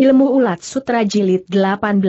Ilmu Ulat Sutra Jilid 18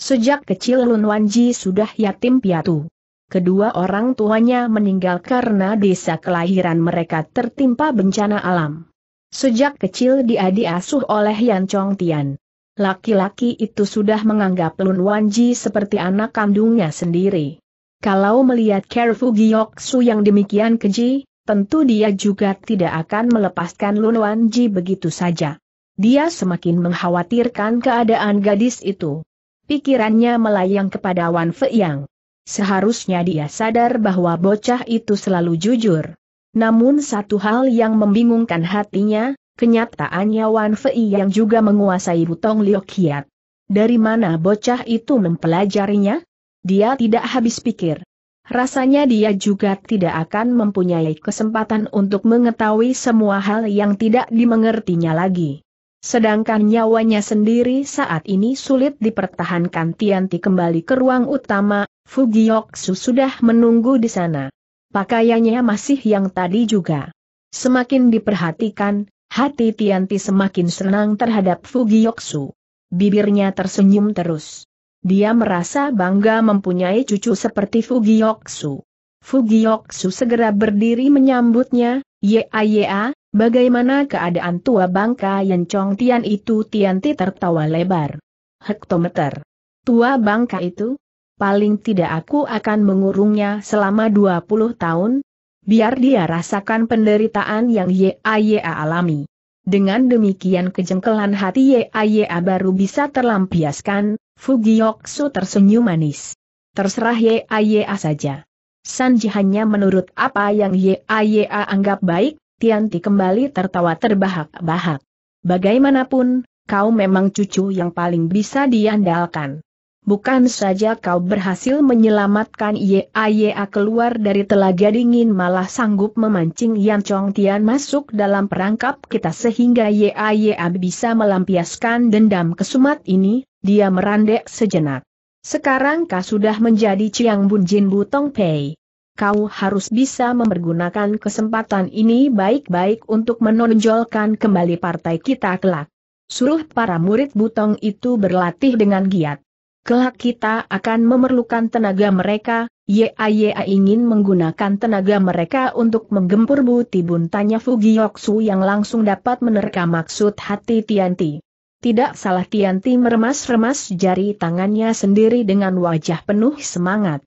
Sejak kecil Lun Wanji sudah yatim piatu. Kedua orang tuanya meninggal karena desa kelahiran mereka tertimpa bencana alam. Sejak kecil dia diasuh oleh Yan Chong Tian. Laki-laki itu sudah menganggap Lun Wanji seperti anak kandungnya sendiri. Kalau melihat Kerfu Su yang demikian keji, tentu dia juga tidak akan melepaskan Lun Wanji begitu saja dia semakin mengkhawatirkan keadaan gadis itu. Pikirannya melayang kepada Wan Feiyang. Seharusnya dia sadar bahwa bocah itu selalu jujur. Namun satu hal yang membingungkan hatinya, kenyataannya Wan Feiyang juga menguasai butong Liokiat. Dari mana bocah itu mempelajarinya? Dia tidak habis pikir. Rasanya dia juga tidak akan mempunyai kesempatan untuk mengetahui semua hal yang tidak dimengertinya lagi. Sedangkan nyawanya sendiri saat ini sulit dipertahankan Tianti kembali ke ruang utama, Fugioksu sudah menunggu di sana. Pakaiannya masih yang tadi juga. Semakin diperhatikan, hati Tianti semakin senang terhadap Fugioksu. Bibirnya tersenyum terus. Dia merasa bangga mempunyai cucu seperti Fugioksu. Fugioksu segera berdiri menyambutnya, Yea yea, Bagaimana keadaan tua bangka yang Chong Tian itu Tian Ti tertawa lebar. Hektometer. Tua bangka itu? Paling tidak aku akan mengurungnya selama 20 tahun, biar dia rasakan penderitaan yang YAYA alami. Dengan demikian kejengkelan hati YAYA baru bisa terlampiaskan, Fugiyoksu tersenyum manis. Terserah YAYA saja. Sanji hanya menurut apa yang YAYA anggap baik, Tianti kembali tertawa terbahak-bahak. Bagaimanapun, kau memang cucu yang paling bisa diandalkan. Bukan saja kau berhasil menyelamatkan YAYA keluar dari telaga dingin malah sanggup memancing Yan Chong Tian masuk dalam perangkap kita sehingga YAYA bisa melampiaskan dendam kesumat ini, dia merandek sejenak. Sekarang kau sudah menjadi Chiang Bun Jin Butong Pei kau harus bisa mempergunakan kesempatan ini baik-baik untuk menonjolkan kembali partai kita kelak. Suruh para murid butong itu berlatih dengan giat. Kelak kita akan memerlukan tenaga mereka, YAYA ingin menggunakan tenaga mereka untuk menggempur buti tanya Fugiyoksu yang langsung dapat menerka maksud hati Tianti. Tidak salah Tianti meremas-remas jari tangannya sendiri dengan wajah penuh semangat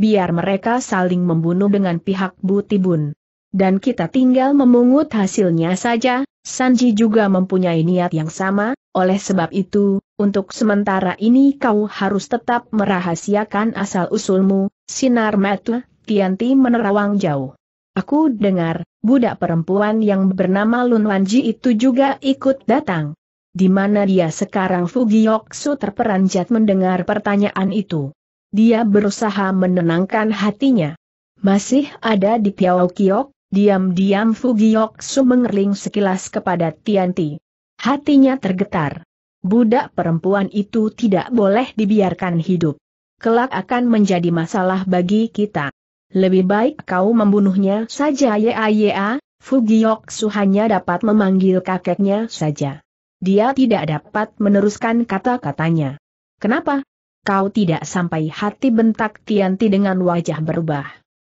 biar mereka saling membunuh dengan pihak Butibun. Dan kita tinggal memungut hasilnya saja, Sanji juga mempunyai niat yang sama, oleh sebab itu, untuk sementara ini kau harus tetap merahasiakan asal-usulmu, sinar mata, Tianti menerawang jauh. Aku dengar, budak perempuan yang bernama Lun Wanji itu juga ikut datang. Di mana dia sekarang Fugioksu terperanjat mendengar pertanyaan itu dia berusaha menenangkan hatinya. Masih ada di Piao Kiok, diam-diam Fugiok Su mengerling sekilas kepada Tianti. Hatinya tergetar. Budak perempuan itu tidak boleh dibiarkan hidup. Kelak akan menjadi masalah bagi kita. Lebih baik kau membunuhnya saja ya ya, ya. Fugiok Su hanya dapat memanggil kakeknya saja. Dia tidak dapat meneruskan kata-katanya. Kenapa? kau tidak sampai hati bentak Tianti dengan wajah berubah.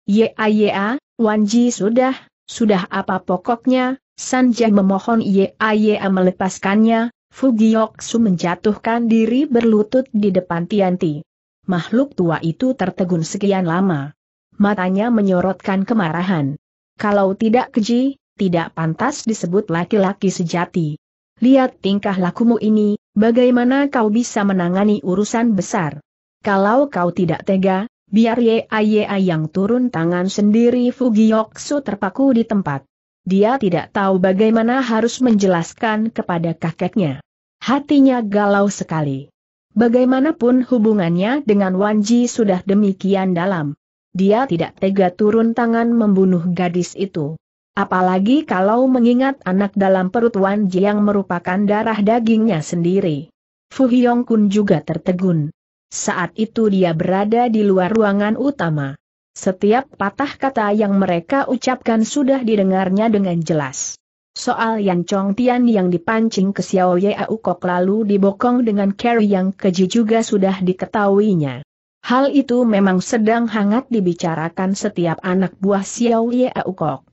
Ya, Wan Wanji sudah, sudah apa pokoknya, Sanjay memohon ya, ya melepaskannya, Fugioksu menjatuhkan diri berlutut di depan Tianti. Makhluk tua itu tertegun sekian lama. Matanya menyorotkan kemarahan. Kalau tidak keji, tidak pantas disebut laki-laki sejati. Lihat tingkah lakumu ini, Bagaimana kau bisa menangani urusan besar? Kalau kau tidak tega, biar Ye A yang turun tangan sendiri Fugiyoksu terpaku di tempat. Dia tidak tahu bagaimana harus menjelaskan kepada kakeknya. Hatinya galau sekali. Bagaimanapun hubungannya dengan Wanji sudah demikian dalam. Dia tidak tega turun tangan membunuh gadis itu. Apalagi kalau mengingat anak dalam perut Wan Ji yang merupakan darah dagingnya sendiri. Fu Hyong Kun juga tertegun. Saat itu dia berada di luar ruangan utama. Setiap patah kata yang mereka ucapkan sudah didengarnya dengan jelas. Soal Yan Chong Tian yang dipancing ke Xiao Ye Aukok lalu dibokong dengan Carrie yang keji juga sudah diketahuinya. Hal itu memang sedang hangat dibicarakan setiap anak buah Xiao Ye Aukok.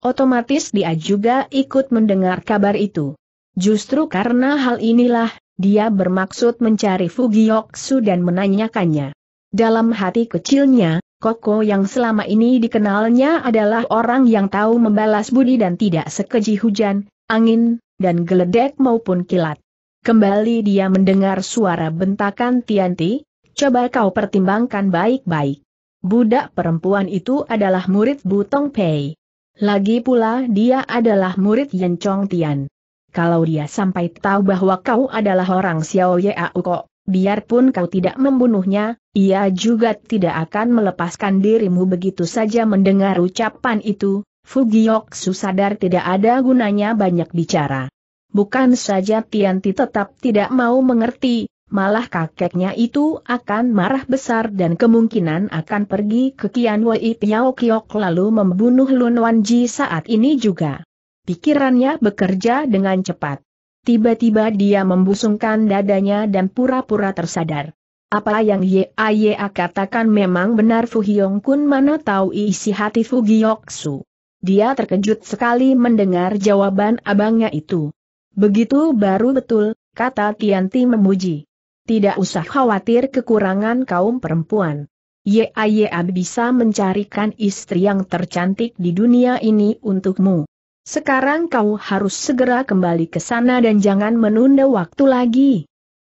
Otomatis dia juga ikut mendengar kabar itu. Justru karena hal inilah, dia bermaksud mencari Fugioksu dan menanyakannya. Dalam hati kecilnya, Koko yang selama ini dikenalnya adalah orang yang tahu membalas budi dan tidak sekeji hujan, angin, dan geledek maupun kilat. Kembali dia mendengar suara bentakan Tianti, coba kau pertimbangkan baik-baik. Budak perempuan itu adalah murid Butong Pei. Lagi pula dia adalah murid Yan Chong Tian. Kalau dia sampai tahu bahwa kau adalah orang Xiao Yau Ko, biarpun kau tidak membunuhnya, ia juga tidak akan melepaskan dirimu begitu saja mendengar ucapan itu, Su sadar tidak ada gunanya banyak bicara. Bukan saja Tianti tetap tidak mau mengerti, malah kakeknya itu akan marah besar dan kemungkinan akan pergi ke Kian Wei Piao Kiok lalu membunuh Lun Wanji saat ini juga. Pikirannya bekerja dengan cepat. Tiba-tiba dia membusungkan dadanya dan pura-pura tersadar. Apa yang Ye Aye katakan memang benar Fu Hyong Kun mana tahu isi hati Fu Giyoksu. Dia terkejut sekali mendengar jawaban abangnya itu. Begitu baru betul, kata Tianti memuji. Tidak usah khawatir kekurangan kaum perempuan. Ya, ya bisa mencarikan istri yang tercantik di dunia ini untukmu. Sekarang kau harus segera kembali ke sana dan jangan menunda waktu lagi.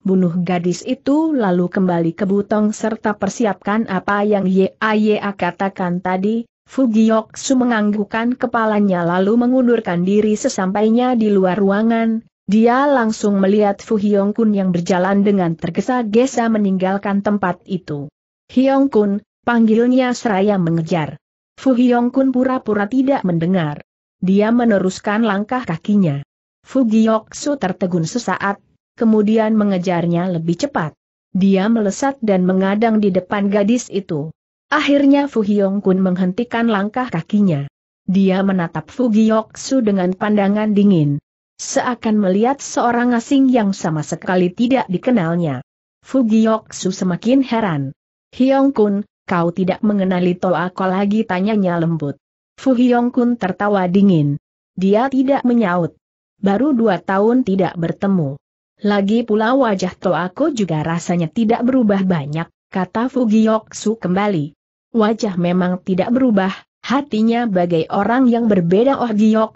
Bunuh gadis itu lalu kembali ke Butong serta persiapkan apa yang Ya, ya katakan tadi. Fugiyoksu menganggukkan kepalanya lalu mengundurkan diri sesampainya di luar ruangan, dia langsung melihat Fu Hyong Kun yang berjalan dengan tergesa-gesa meninggalkan tempat itu. Hyong Kun, panggilnya seraya mengejar. Fu Hyong Kun pura-pura tidak mendengar. Dia meneruskan langkah kakinya. Fu Giyok Su tertegun sesaat, kemudian mengejarnya lebih cepat. Dia melesat dan mengadang di depan gadis itu. Akhirnya Fu Hyong Kun menghentikan langkah kakinya. Dia menatap Fu Giyok Su dengan pandangan dingin. Seakan melihat seorang asing yang sama sekali tidak dikenalnya. Fugiyoksu semakin heran. Hyong Kun, kau tidak mengenali Toa Ko lagi tanyanya lembut. Hyong Kun tertawa dingin. Dia tidak menyaut. Baru dua tahun tidak bertemu. Lagi pula wajah Toa Ko juga rasanya tidak berubah banyak, kata Fugiyoksu kembali. Wajah memang tidak berubah, Hatinya bagai orang yang berbeda Oh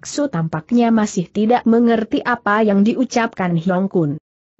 Su tampaknya masih tidak mengerti apa yang diucapkan Hyong Kun.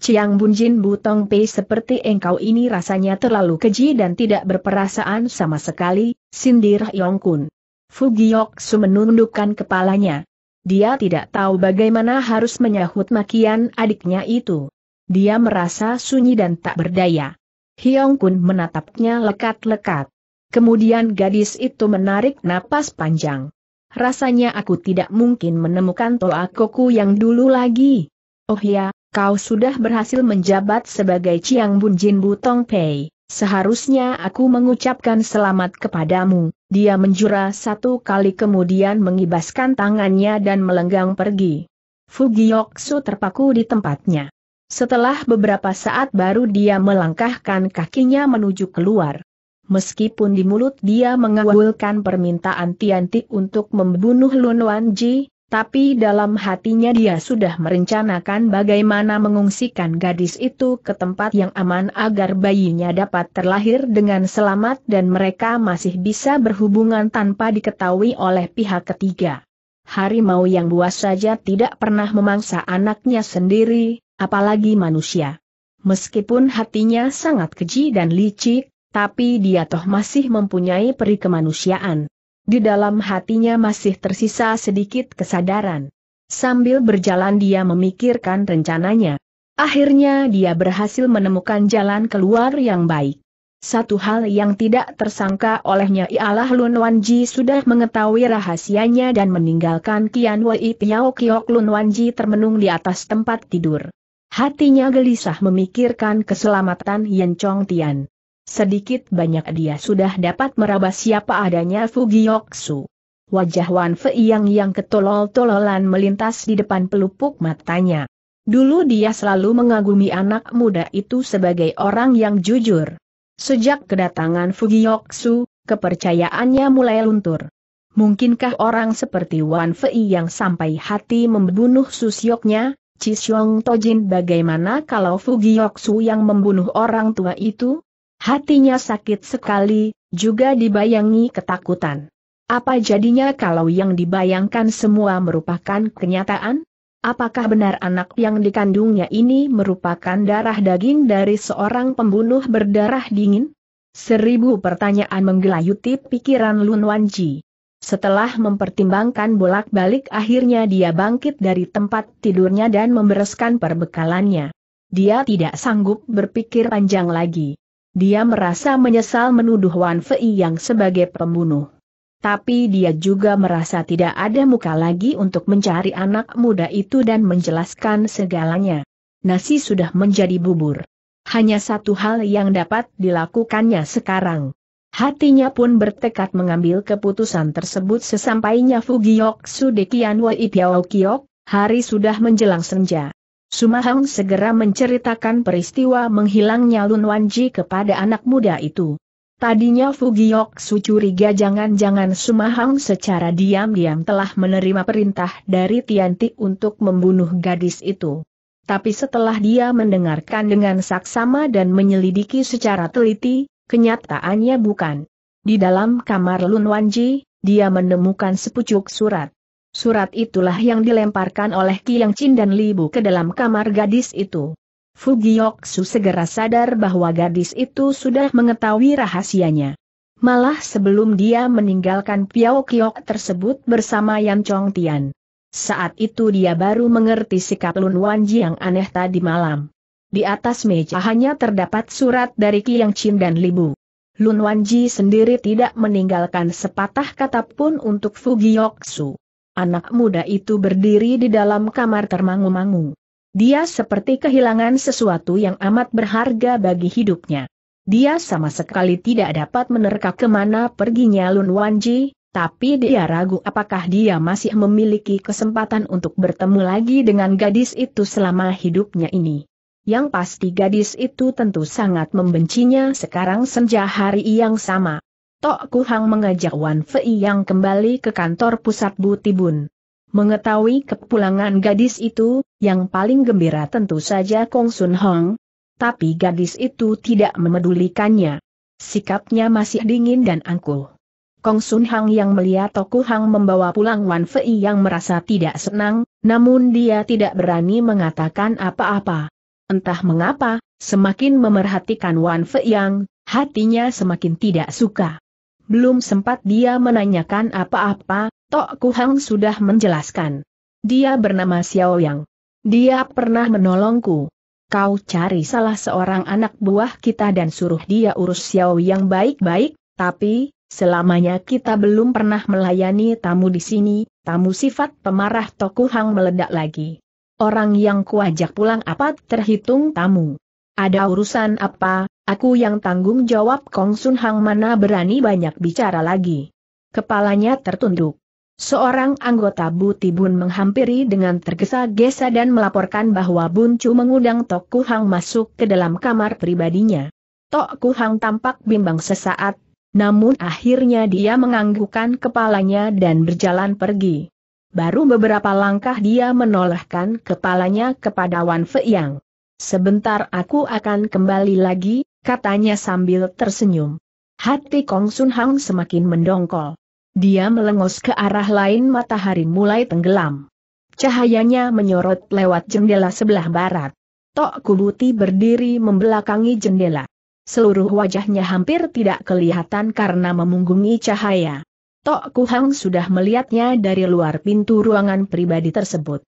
Chiang Bunjin Butong Pei seperti engkau ini rasanya terlalu keji dan tidak berperasaan sama sekali, sindir Hyong Kun. Fu Su menundukkan kepalanya. Dia tidak tahu bagaimana harus menyahut makian adiknya itu. Dia merasa sunyi dan tak berdaya. Hyong Kun menatapnya lekat-lekat. Kemudian gadis itu menarik napas panjang. Rasanya aku tidak mungkin menemukan Koku yang dulu lagi. Oh ya, kau sudah berhasil menjabat sebagai Chiang Bun Jin Butong Pei. Seharusnya aku mengucapkan selamat kepadamu. Dia menjura satu kali kemudian mengibaskan tangannya dan melenggang pergi. Fugiyoksu terpaku di tempatnya. Setelah beberapa saat baru dia melangkahkan kakinya menuju keluar meskipun di mulut dia mengawulkan permintaan Tianti untuk membunuh Lun Wanji, tapi dalam hatinya dia sudah merencanakan bagaimana mengungsikan gadis itu ke tempat yang aman agar bayinya dapat terlahir dengan selamat dan mereka masih bisa berhubungan tanpa diketahui oleh pihak ketiga. Harimau yang buas saja tidak pernah memangsa anaknya sendiri, apalagi manusia. Meskipun hatinya sangat keji dan licik, tapi dia toh masih mempunyai peri kemanusiaan. Di dalam hatinya masih tersisa sedikit kesadaran. Sambil berjalan dia memikirkan rencananya. Akhirnya dia berhasil menemukan jalan keluar yang baik. Satu hal yang tidak tersangka olehnya ialah Lun Wanji sudah mengetahui rahasianya dan meninggalkan Kian Wei Piao Kiok Lun Wanji termenung di atas tempat tidur. Hatinya gelisah memikirkan keselamatan Yen Chong Tian. Sedikit banyak dia sudah dapat meraba siapa adanya Fugioksu. Wajah Wan Fei yang yang ketolol-tololan melintas di depan pelupuk matanya. Dulu dia selalu mengagumi anak muda itu sebagai orang yang jujur. Sejak kedatangan Fugioksu, kepercayaannya mulai luntur. Mungkinkah orang seperti Wan Fei yang sampai hati membunuh susyoknya, Cisyong Tojin bagaimana kalau Fugioksu yang membunuh orang tua itu? Hatinya sakit sekali, juga dibayangi ketakutan. Apa jadinya kalau yang dibayangkan semua merupakan kenyataan? Apakah benar anak yang dikandungnya ini merupakan darah daging dari seorang pembunuh berdarah dingin? Seribu pertanyaan menggelayuti pikiran Lun Wanji. Setelah mempertimbangkan bolak-balik akhirnya dia bangkit dari tempat tidurnya dan membereskan perbekalannya. Dia tidak sanggup berpikir panjang lagi. Dia merasa menyesal menuduh Wan Fei yang sebagai pembunuh. Tapi dia juga merasa tidak ada muka lagi untuk mencari anak muda itu dan menjelaskan segalanya. Nasi sudah menjadi bubur. Hanya satu hal yang dapat dilakukannya sekarang. Hatinya pun bertekad mengambil keputusan tersebut sesampainya Fugiok Sudekian Wei Piao Kiok, hari sudah menjelang senja. Sumahang segera menceritakan peristiwa menghilangnya Lun Wanji kepada anak muda itu. Tadinya Fugiok sucuriga jangan-jangan Sumahang secara diam-diam telah menerima perintah dari Tianti untuk membunuh gadis itu. Tapi setelah dia mendengarkan dengan saksama dan menyelidiki secara teliti, kenyataannya bukan. Di dalam kamar Lun Wanji, dia menemukan sepucuk surat. Surat itulah yang dilemparkan oleh Kiang Chin dan Libu ke dalam kamar gadis itu. Fugiyoksu segera sadar bahwa gadis itu sudah mengetahui rahasianya. Malah sebelum dia meninggalkan Piao Kiok tersebut bersama Yan Chong Tian. Saat itu dia baru mengerti sikap Lun Wanji yang aneh tadi malam. Di atas meja hanya terdapat surat dari Kiang Chin dan Libu. Lun Wanji sendiri tidak meninggalkan sepatah kata pun untuk Fugiyoksu. Anak muda itu berdiri di dalam kamar termangu-mangu. Dia seperti kehilangan sesuatu yang amat berharga bagi hidupnya. Dia sama sekali tidak dapat menerka kemana perginya Lun Wanji, tapi dia ragu apakah dia masih memiliki kesempatan untuk bertemu lagi dengan gadis itu selama hidupnya ini. Yang pasti gadis itu tentu sangat membencinya sekarang senja hari yang sama. Tok Kuhang mengajak Wan Fei yang kembali ke kantor pusat Butibun. Mengetahui kepulangan gadis itu, yang paling gembira tentu saja Kong Sun Hong. Tapi gadis itu tidak memedulikannya. Sikapnya masih dingin dan angkuh. Kong Sun Hang yang melihat Toku Hang membawa pulang Wan Fei yang merasa tidak senang, namun dia tidak berani mengatakan apa-apa. Entah mengapa, semakin memerhatikan Wan Fei yang, hatinya semakin tidak suka. Belum sempat dia menanyakan apa-apa, Tok Kuhang sudah menjelaskan. Dia bernama Xiao Yang. Dia pernah menolongku. Kau cari salah seorang anak buah kita dan suruh dia urus Xiao Yang baik-baik, tapi, selamanya kita belum pernah melayani tamu di sini, tamu sifat pemarah Tok Kuhang meledak lagi. Orang yang kuajak pulang apa? terhitung tamu. Ada urusan apa, aku yang tanggung jawab Kong Sun Hang mana berani banyak bicara lagi. Kepalanya tertunduk. Seorang anggota tibun menghampiri dengan tergesa-gesa dan melaporkan bahwa Bun Chu mengundang Tok Ku Hang masuk ke dalam kamar pribadinya. Tok Ku Hang tampak bimbang sesaat, namun akhirnya dia menganggukkan kepalanya dan berjalan pergi. Baru beberapa langkah dia menolehkan kepalanya kepada Wan Yang. Sebentar aku akan kembali lagi, katanya sambil tersenyum. Hati Kong Sun Hang semakin mendongkol. Dia melengos ke arah lain matahari mulai tenggelam. Cahayanya menyorot lewat jendela sebelah barat. Tok Kubuti berdiri membelakangi jendela. Seluruh wajahnya hampir tidak kelihatan karena memunggungi cahaya. Tok Kuhang sudah melihatnya dari luar pintu ruangan pribadi tersebut.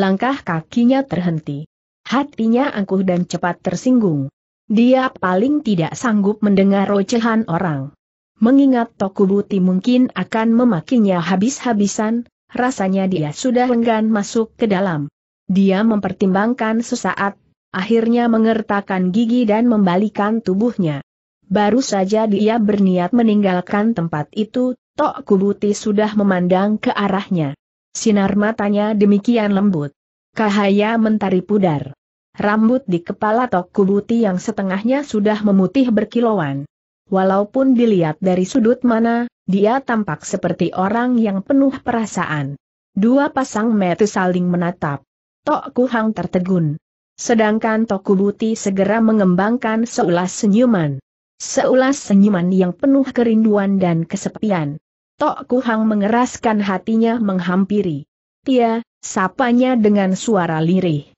Langkah kakinya terhenti. Hatinya angkuh dan cepat tersinggung. Dia paling tidak sanggup mendengar ocehan orang. Mengingat Tokubuti mungkin akan memakinya habis-habisan, rasanya dia sudah enggan masuk ke dalam. Dia mempertimbangkan sesaat, akhirnya mengertakkan gigi dan membalikan tubuhnya. Baru saja dia berniat meninggalkan tempat itu, Tok Kubuti sudah memandang ke arahnya. Sinar matanya demikian lembut. Cahaya mentari pudar. Rambut di kepala Tok Kubuti yang setengahnya sudah memutih berkilauan. Walaupun dilihat dari sudut mana, dia tampak seperti orang yang penuh perasaan. Dua pasang mata saling menatap. Tok Kuhang tertegun. Sedangkan Tokubuti segera mengembangkan seulas senyuman. Seulas senyuman yang penuh kerinduan dan kesepian. Tok Kuhang mengeraskan hatinya menghampiri. Tia, sapanya dengan suara lirih.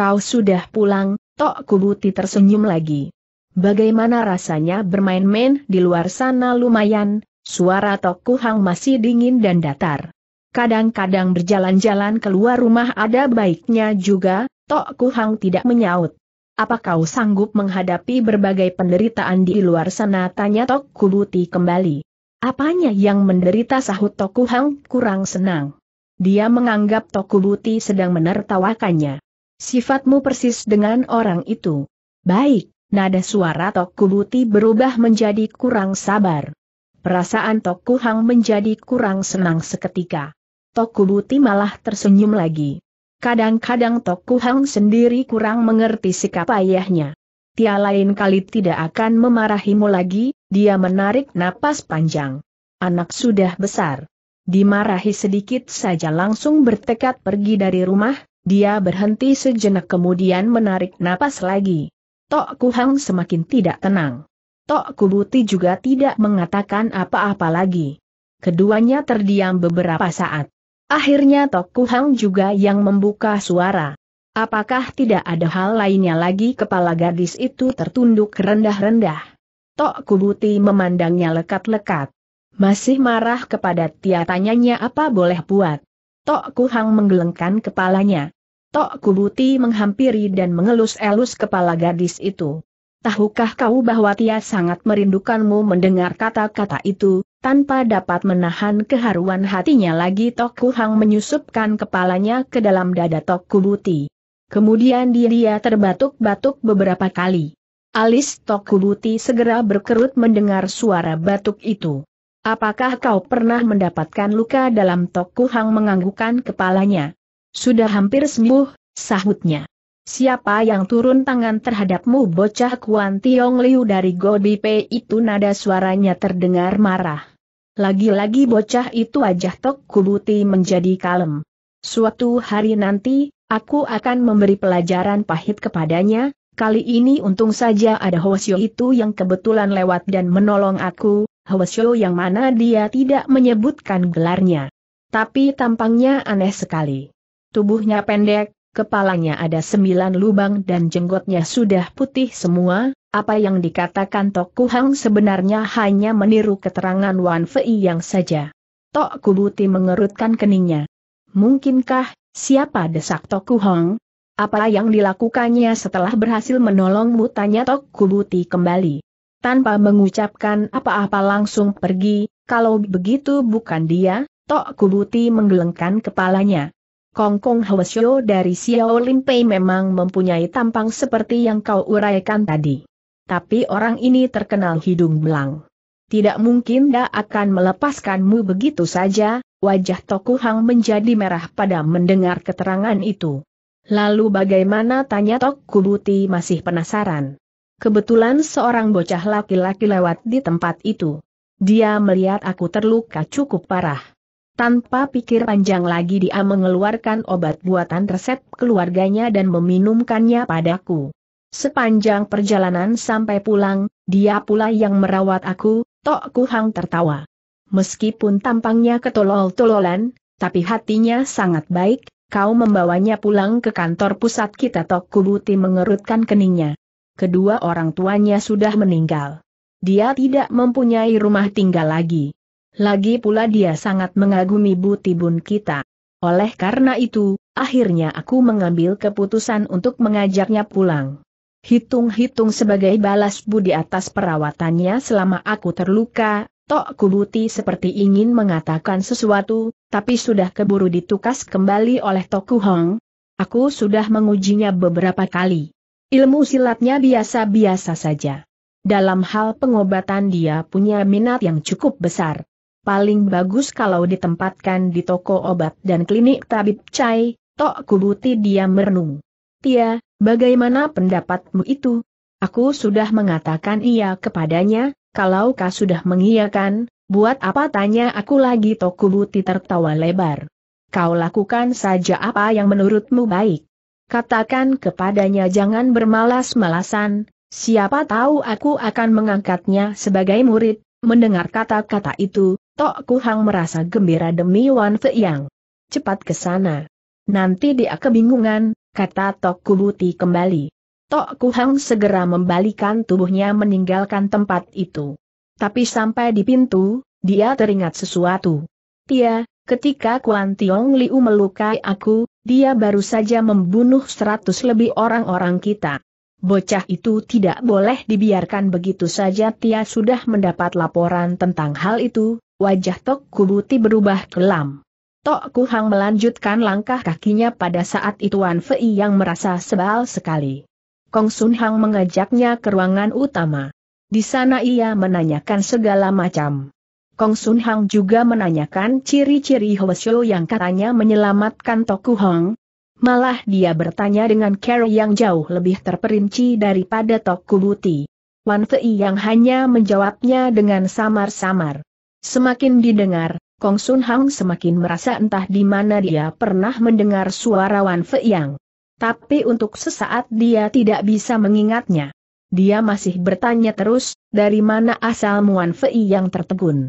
Kau sudah pulang, Tok Kubuti tersenyum lagi. Bagaimana rasanya bermain-main di luar sana lumayan, suara Tok Kuhang masih dingin dan datar. Kadang-kadang berjalan-jalan keluar rumah ada baiknya juga, Tok Kuhang tidak menyaut. Apa kau sanggup menghadapi berbagai penderitaan di luar sana? Tanya Tok Kubuti kembali. Apanya yang menderita sahut Tok Kuhang kurang senang. Dia menganggap Tok Kubuti sedang menertawakannya. Sifatmu persis dengan orang itu. Baik, nada suara Tok Buti berubah menjadi kurang sabar. Perasaan Tok Kuhang menjadi kurang senang seketika. Tok Buti malah tersenyum lagi. Kadang-kadang Tok Kuhang sendiri kurang mengerti sikap ayahnya. Tia lain kali tidak akan memarahimu lagi, dia menarik napas panjang. Anak sudah besar. Dimarahi sedikit saja langsung bertekad pergi dari rumah, dia berhenti sejenak kemudian menarik napas lagi. Tok Kuhang semakin tidak tenang. Tok Kubuti juga tidak mengatakan apa-apa lagi. Keduanya terdiam beberapa saat. Akhirnya Tok Kuhang juga yang membuka suara. Apakah tidak ada hal lainnya lagi kepala gadis itu tertunduk rendah-rendah? Tok Kubuti memandangnya lekat-lekat. Masih marah kepada Tia tanyanya apa boleh buat. Tok Kuhang menggelengkan kepalanya. Tok Kubuti menghampiri dan mengelus-elus kepala gadis itu. Tahukah kau bahwa Tia sangat merindukanmu mendengar kata-kata itu, tanpa dapat menahan keharuan hatinya lagi Tok Kuhang menyusupkan kepalanya ke dalam dada Tok Kubuti. Kemudian dia terbatuk-batuk beberapa kali. Alis Tok Kubuti segera berkerut mendengar suara batuk itu. Apakah kau pernah mendapatkan luka dalam toku Hang menganggukan kepalanya? Sudah hampir sembuh, sahutnya. Siapa yang turun tangan terhadapmu bocah Kuan Tiong Liu dari P? itu nada suaranya terdengar marah. Lagi-lagi bocah itu wajah Tok Kubuti menjadi kalem. Suatu hari nanti, aku akan memberi pelajaran pahit kepadanya, kali ini untung saja ada Hoshio itu yang kebetulan lewat dan menolong aku, Hwasyo yang mana dia tidak menyebutkan gelarnya. Tapi tampangnya aneh sekali. Tubuhnya pendek, kepalanya ada sembilan lubang dan jenggotnya sudah putih semua, apa yang dikatakan Tok Kuhang sebenarnya hanya meniru keterangan Wan Fei yang saja. Tok Kubuti mengerutkan keningnya. Mungkinkah, siapa desak Tok Kuhang? Apa yang dilakukannya setelah berhasil menolong mutanya Tok Kubuti kembali tanpa mengucapkan apa-apa langsung pergi, kalau begitu bukan dia, Tok Kubuti menggelengkan kepalanya. Kong Kong Hwasyo dari Xiao Limpei memang mempunyai tampang seperti yang kau uraikan tadi. Tapi orang ini terkenal hidung belang. Tidak mungkin dia akan melepaskanmu begitu saja, wajah Toku Hang menjadi merah pada mendengar keterangan itu. Lalu bagaimana tanya Tok Kubuti masih penasaran. Kebetulan seorang bocah laki-laki lewat di tempat itu. Dia melihat aku terluka cukup parah. Tanpa pikir panjang lagi dia mengeluarkan obat buatan resep keluarganya dan meminumkannya padaku. Sepanjang perjalanan sampai pulang, dia pula yang merawat aku, Tok Kuhang tertawa. Meskipun tampangnya ketolol-tololan, tapi hatinya sangat baik, kau membawanya pulang ke kantor pusat kita Tok Kubuti mengerutkan keningnya kedua orang tuanya sudah meninggal. Dia tidak mempunyai rumah tinggal lagi. Lagi pula dia sangat mengagumi butibun kita. Oleh karena itu, akhirnya aku mengambil keputusan untuk mengajaknya pulang. Hitung-hitung sebagai balas budi atas perawatannya selama aku terluka, Tok Kubuti seperti ingin mengatakan sesuatu, tapi sudah keburu ditukas kembali oleh Tok Hong. Aku sudah mengujinya beberapa kali. Ilmu silatnya biasa-biasa saja. Dalam hal pengobatan dia punya minat yang cukup besar. Paling bagus kalau ditempatkan di toko obat dan klinik tabib Chai, Tok Kubuti dia merenung. Tia, bagaimana pendapatmu itu? Aku sudah mengatakan iya kepadanya, kalau kau sudah mengiyakan, buat apa tanya aku lagi Tok Kubuti tertawa lebar. Kau lakukan saja apa yang menurutmu baik. Katakan kepadanya jangan bermalas-malasan, siapa tahu aku akan mengangkatnya sebagai murid. Mendengar kata-kata itu, Tok Kuhang merasa gembira demi Wan Feiyang. Cepat ke sana. Nanti dia kebingungan, kata Tok Kubuti kembali. Tok Kuhang segera membalikan tubuhnya meninggalkan tempat itu. Tapi sampai di pintu, dia teringat sesuatu. Tia, ketika Kuan Tiong Liu melukai aku, dia baru saja membunuh seratus lebih orang-orang kita. Bocah itu tidak boleh dibiarkan begitu saja Tia sudah mendapat laporan tentang hal itu, wajah Tok Kubuti berubah kelam. Tok Kuhang melanjutkan langkah kakinya pada saat itu Wan Fei yang merasa sebal sekali. Kong Sun Hang mengajaknya ke ruangan utama. Di sana ia menanyakan segala macam. Kong Sun Hang juga menanyakan ciri-ciri Hoesyo yang katanya menyelamatkan Toku Hong. Malah dia bertanya dengan cara yang jauh lebih terperinci daripada Toku Buti. Wan Fei yang hanya menjawabnya dengan samar-samar. Semakin didengar, Kong Sun Hang semakin merasa entah di mana dia pernah mendengar suara Wan Fei yang. Tapi untuk sesaat dia tidak bisa mengingatnya. Dia masih bertanya terus, dari mana asal Wan Fei yang tertegun.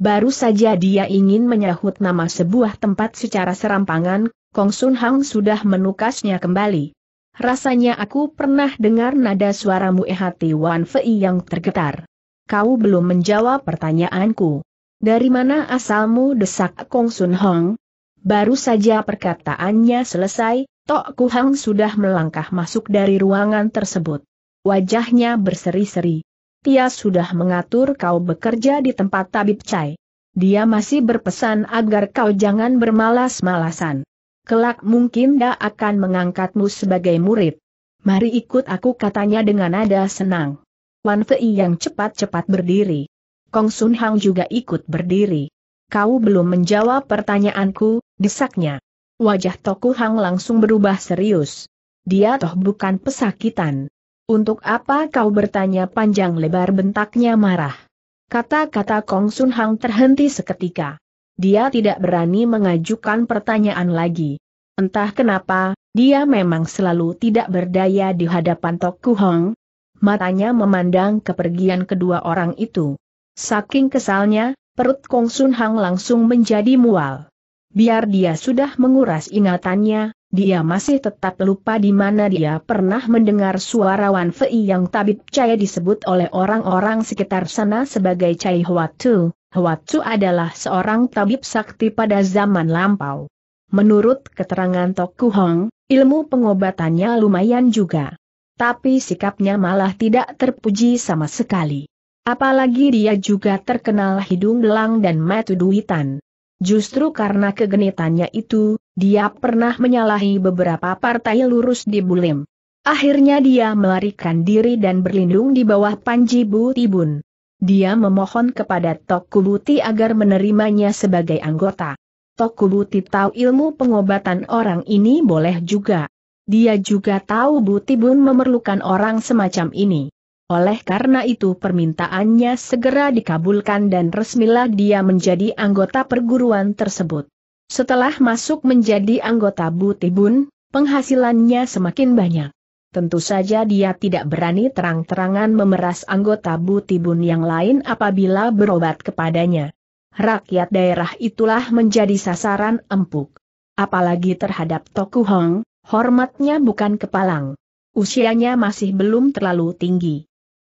Baru saja dia ingin menyahut nama sebuah tempat secara serampangan, Kong Sun Hang sudah menukasnya kembali. Rasanya aku pernah dengar nada suaramu eh hati Wan Fei yang tergetar. Kau belum menjawab pertanyaanku. Dari mana asalmu desak Kong Sun Hong? Baru saja perkataannya selesai, Tok Ku Hang sudah melangkah masuk dari ruangan tersebut. Wajahnya berseri-seri. Tia sudah mengatur kau bekerja di tempat tabib Cai. Dia masih berpesan agar kau jangan bermalas-malasan. Kelak mungkin dia akan mengangkatmu sebagai murid. Mari ikut aku katanya dengan nada senang. Wan Fei yang cepat-cepat berdiri. Kong Sun Hang juga ikut berdiri. Kau belum menjawab pertanyaanku, desaknya. Wajah Toku Hang langsung berubah serius. Dia toh bukan pesakitan. Untuk apa kau bertanya panjang lebar bentaknya marah? Kata-kata Kong Sun Hang terhenti seketika. Dia tidak berani mengajukan pertanyaan lagi. Entah kenapa, dia memang selalu tidak berdaya di hadapan Tok Hong. Matanya memandang kepergian kedua orang itu. Saking kesalnya, perut Kong Sun Hang langsung menjadi mual. Biar dia sudah menguras ingatannya, dia masih tetap lupa di mana dia pernah mendengar suara Wan Fei yang tabib Cai disebut oleh orang-orang sekitar sana sebagai Cai Huatu. Huatu adalah seorang tabib sakti pada zaman lampau. Menurut keterangan Toku Hong, ilmu pengobatannya lumayan juga. Tapi sikapnya malah tidak terpuji sama sekali. Apalagi dia juga terkenal hidung belang dan matu duitan. Justru karena kegenitannya itu, dia pernah menyalahi beberapa partai lurus di Bulim. Akhirnya dia melarikan diri dan berlindung di bawah Panji Butibun. Dia memohon kepada Tokubuti agar menerimanya sebagai anggota. Tokubuti tahu ilmu pengobatan orang ini boleh juga. Dia juga tahu Butibun memerlukan orang semacam ini. Oleh karena itu permintaannya segera dikabulkan dan resmilah dia menjadi anggota perguruan tersebut. Setelah masuk menjadi anggota Butibun, penghasilannya semakin banyak. Tentu saja dia tidak berani terang-terangan memeras anggota Butibun yang lain apabila berobat kepadanya. Rakyat daerah itulah menjadi sasaran empuk. Apalagi terhadap Toku Hong, hormatnya bukan kepalang. Usianya masih belum terlalu tinggi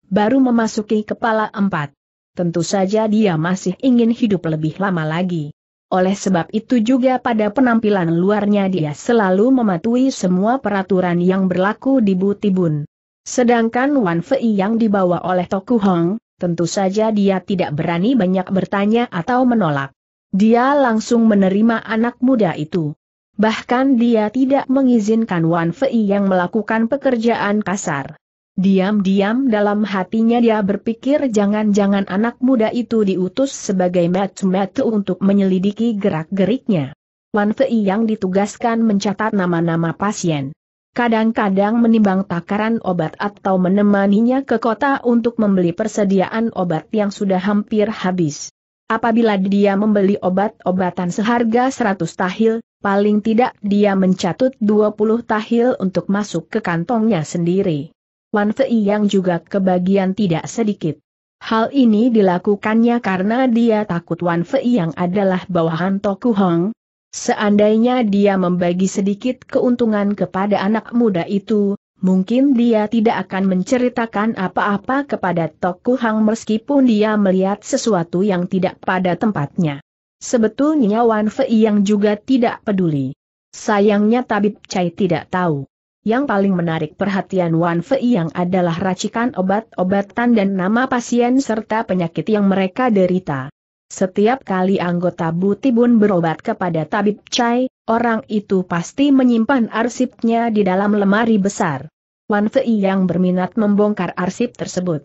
baru memasuki kepala empat. Tentu saja dia masih ingin hidup lebih lama lagi. Oleh sebab itu juga pada penampilan luarnya dia selalu mematuhi semua peraturan yang berlaku di Butibun. Sedangkan Wan Fei yang dibawa oleh Toku Hong, tentu saja dia tidak berani banyak bertanya atau menolak. Dia langsung menerima anak muda itu. Bahkan dia tidak mengizinkan Wan Fei yang melakukan pekerjaan kasar. Diam-diam dalam hatinya dia berpikir jangan-jangan anak muda itu diutus sebagai metu-metu untuk menyelidiki gerak-geriknya. Wan Fei yang ditugaskan mencatat nama-nama pasien. Kadang-kadang menimbang takaran obat atau menemaninya ke kota untuk membeli persediaan obat yang sudah hampir habis. Apabila dia membeli obat-obatan seharga 100 tahil, paling tidak dia mencatut 20 tahil untuk masuk ke kantongnya sendiri. Wan Fei yang juga kebagian tidak sedikit. Hal ini dilakukannya karena dia takut Wan Fei yang adalah bawahan Toku Hong. Seandainya dia membagi sedikit keuntungan kepada anak muda itu, mungkin dia tidak akan menceritakan apa-apa kepada Toku Hang meskipun dia melihat sesuatu yang tidak pada tempatnya. Sebetulnya Wan Fei yang juga tidak peduli. Sayangnya Tabib Cai tidak tahu. Yang paling menarik perhatian Wan Fei yang adalah racikan obat-obatan dan nama pasien serta penyakit yang mereka derita. Setiap kali anggota Butibun berobat kepada Tabib Chai, orang itu pasti menyimpan arsipnya di dalam lemari besar. Wan Fei yang berminat membongkar arsip tersebut.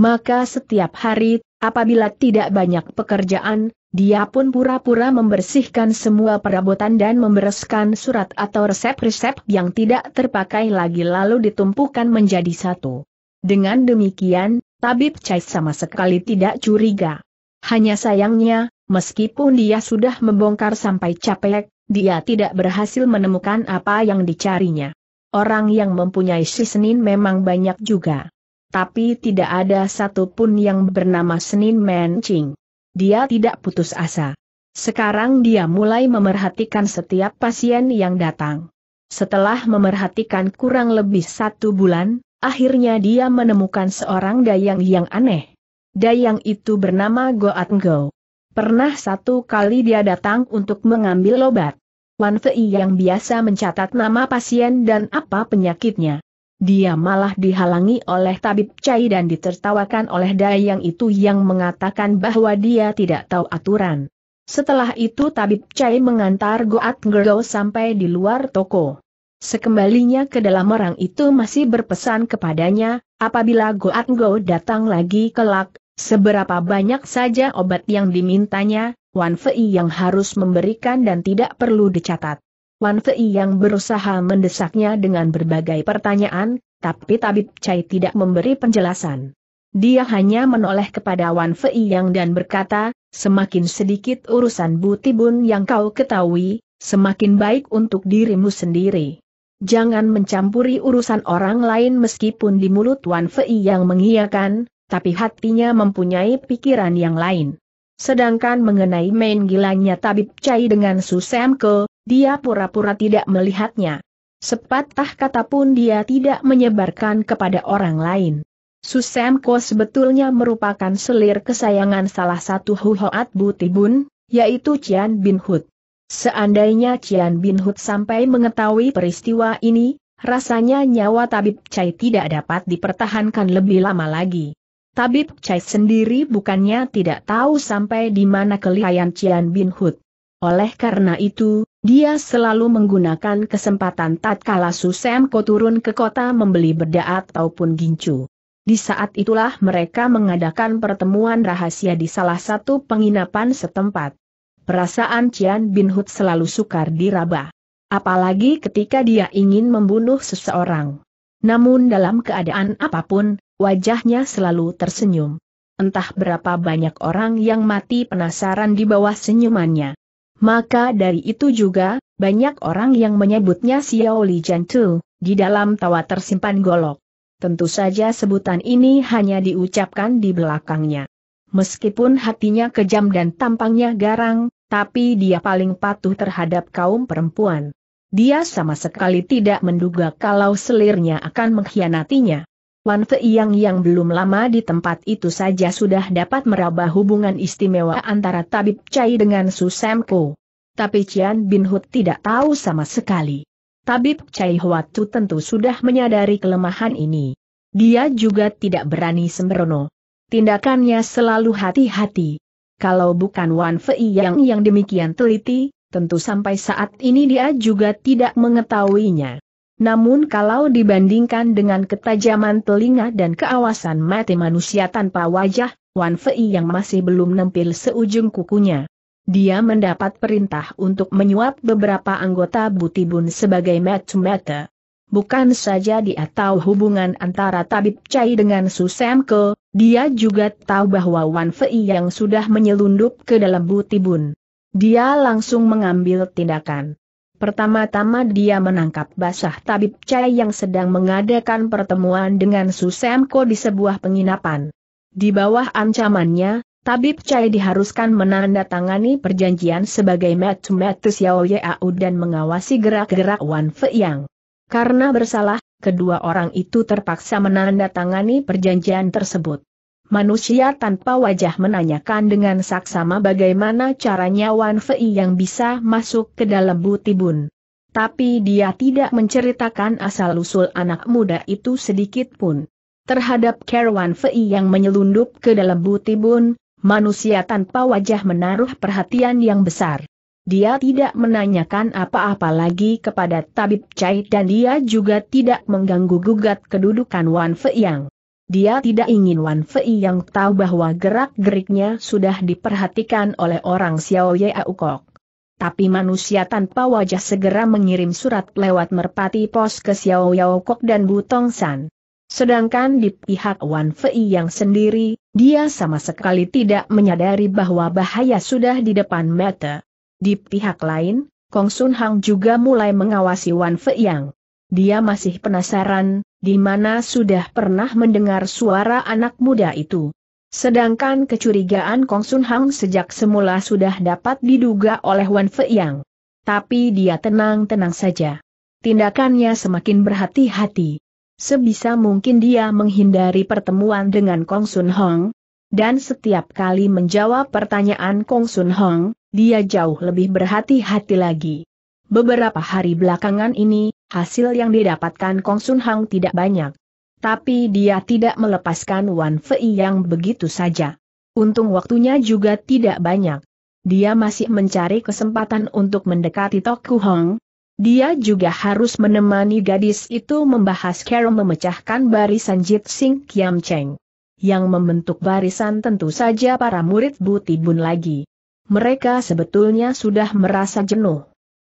Maka setiap hari, apabila tidak banyak pekerjaan, dia pun pura-pura membersihkan semua perabotan dan membereskan surat atau resep-resep yang tidak terpakai lagi lalu ditumpukan menjadi satu. Dengan demikian, tabib Chai sama sekali tidak curiga. Hanya sayangnya, meskipun dia sudah membongkar sampai capek, dia tidak berhasil menemukan apa yang dicarinya. Orang yang mempunyai si memang banyak juga tapi tidak ada satupun yang bernama Senin Mencing. Dia tidak putus asa. Sekarang dia mulai memerhatikan setiap pasien yang datang. Setelah memerhatikan kurang lebih satu bulan, akhirnya dia menemukan seorang dayang yang aneh. Dayang itu bernama Goat Go. Pernah satu kali dia datang untuk mengambil obat. Wan Fei yang biasa mencatat nama pasien dan apa penyakitnya. Dia malah dihalangi oleh tabib Cai dan ditertawakan oleh Dayang itu yang mengatakan bahwa dia tidak tahu aturan. Setelah itu tabib Cai mengantar Goat Girl sampai di luar toko. Sekembalinya ke dalam orang itu masih berpesan kepadanya, apabila Goat Go datang lagi kelak, seberapa banyak saja obat yang dimintanya, Wan Fei yang harus memberikan dan tidak perlu dicatat. Wan Fei yang berusaha mendesaknya dengan berbagai pertanyaan, tapi Tabib Cai tidak memberi penjelasan. Dia hanya menoleh kepada Wan Fei yang dan berkata, semakin sedikit urusan Butibun yang kau ketahui, semakin baik untuk dirimu sendiri. Jangan mencampuri urusan orang lain meskipun di mulut Wan Fei yang mengiyakan, tapi hatinya mempunyai pikiran yang lain. Sedangkan mengenai main gilanya Tabib Cai dengan Susemko, dia pura-pura tidak melihatnya. Sepatah kata pun dia tidak menyebarkan kepada orang lain. Susemko sebetulnya merupakan selir kesayangan salah satu Huhoat Butibun, yaitu Cian Bin Hud. Seandainya Cian Bin Hud sampai mengetahui peristiwa ini, rasanya nyawa Tabib Cai tidak dapat dipertahankan lebih lama lagi. Tabib Cai sendiri bukannya tidak tahu sampai di mana kelihayan Cian Bin Hud. Oleh karena itu, dia selalu menggunakan kesempatan tatkala Susemko turun ke kota membeli beda ataupun gincu. Di saat itulah mereka mengadakan pertemuan rahasia di salah satu penginapan setempat. Perasaan Cian Bin Hud selalu sukar diraba. Apalagi ketika dia ingin membunuh seseorang. Namun dalam keadaan apapun, wajahnya selalu tersenyum. Entah berapa banyak orang yang mati penasaran di bawah senyumannya. Maka dari itu juga, banyak orang yang menyebutnya Xiao Li Jantu, di dalam tawa tersimpan golok. Tentu saja sebutan ini hanya diucapkan di belakangnya. Meskipun hatinya kejam dan tampangnya garang, tapi dia paling patuh terhadap kaum perempuan. Dia sama sekali tidak menduga kalau selirnya akan mengkhianatinya. Wan Fei yang yang belum lama di tempat itu saja sudah dapat meraba hubungan istimewa antara Tabib Cai dengan Susemko. Tapi Cian Bin Hut tidak tahu sama sekali. Tabib Cai Huatu tentu sudah menyadari kelemahan ini. Dia juga tidak berani sembrono. Tindakannya selalu hati-hati. Kalau bukan Wan Fei yang yang demikian teliti, tentu sampai saat ini dia juga tidak mengetahuinya. Namun kalau dibandingkan dengan ketajaman telinga dan keawasan mati manusia tanpa wajah, Wan Fei yang masih belum nempil seujung kukunya. Dia mendapat perintah untuk menyuap beberapa anggota Butibun sebagai mata Bukan saja dia tahu hubungan antara Tabib Cai dengan Susemke, dia juga tahu bahwa Wan Fei yang sudah menyelundup ke dalam Butibun. Dia langsung mengambil tindakan. Pertama-tama dia menangkap basah tabib Chai yang sedang mengadakan pertemuan dengan Susemko di sebuah penginapan. Di bawah ancamannya, Tabib Chai diharuskan menandatangani perjanjian sebagai metu-metu Xiao Yeau dan mengawasi gerak-gerak Wan Feiyang. Karena bersalah, kedua orang itu terpaksa menandatangani perjanjian tersebut. Manusia tanpa wajah menanyakan dengan saksama bagaimana caranya Wan Fei yang bisa masuk ke dalam butibun. Tapi dia tidak menceritakan asal-usul anak muda itu sedikit pun. Terhadap Wan Fei yang menyelundup ke dalam butibun, manusia tanpa wajah menaruh perhatian yang besar. Dia tidak menanyakan apa-apa lagi kepada Tabib Chai dan dia juga tidak mengganggu-gugat kedudukan Wan Fei yang. Dia tidak ingin Wan Fei yang tahu bahwa gerak-geriknya sudah diperhatikan oleh orang Xiao Ye Aukok. Tapi manusia tanpa wajah segera mengirim surat lewat merpati pos ke Xiao Yao Kok dan Butong San. Sedangkan di pihak Wan Fei yang sendiri, dia sama sekali tidak menyadari bahwa bahaya sudah di depan mata. Di pihak lain, Kong Sun Hang juga mulai mengawasi Wan Fei yang dia masih penasaran, di mana sudah pernah mendengar suara anak muda itu. Sedangkan kecurigaan Kong Sun Hang sejak semula sudah dapat diduga oleh Wan Fei Yang. Tapi dia tenang-tenang saja. Tindakannya semakin berhati-hati. Sebisa mungkin dia menghindari pertemuan dengan Kong Sun Hong, dan setiap kali menjawab pertanyaan Kong Sun Hong, dia jauh lebih berhati-hati lagi. Beberapa hari belakangan ini, Hasil yang didapatkan Kong Sun Hang tidak banyak. Tapi dia tidak melepaskan Wan Fei yang begitu saja. Untung waktunya juga tidak banyak. Dia masih mencari kesempatan untuk mendekati Tok Hong. Dia juga harus menemani gadis itu membahas cara memecahkan barisan Jit Sing Kiam Cheng. Yang membentuk barisan tentu saja para murid Bu Tibun lagi. Mereka sebetulnya sudah merasa jenuh.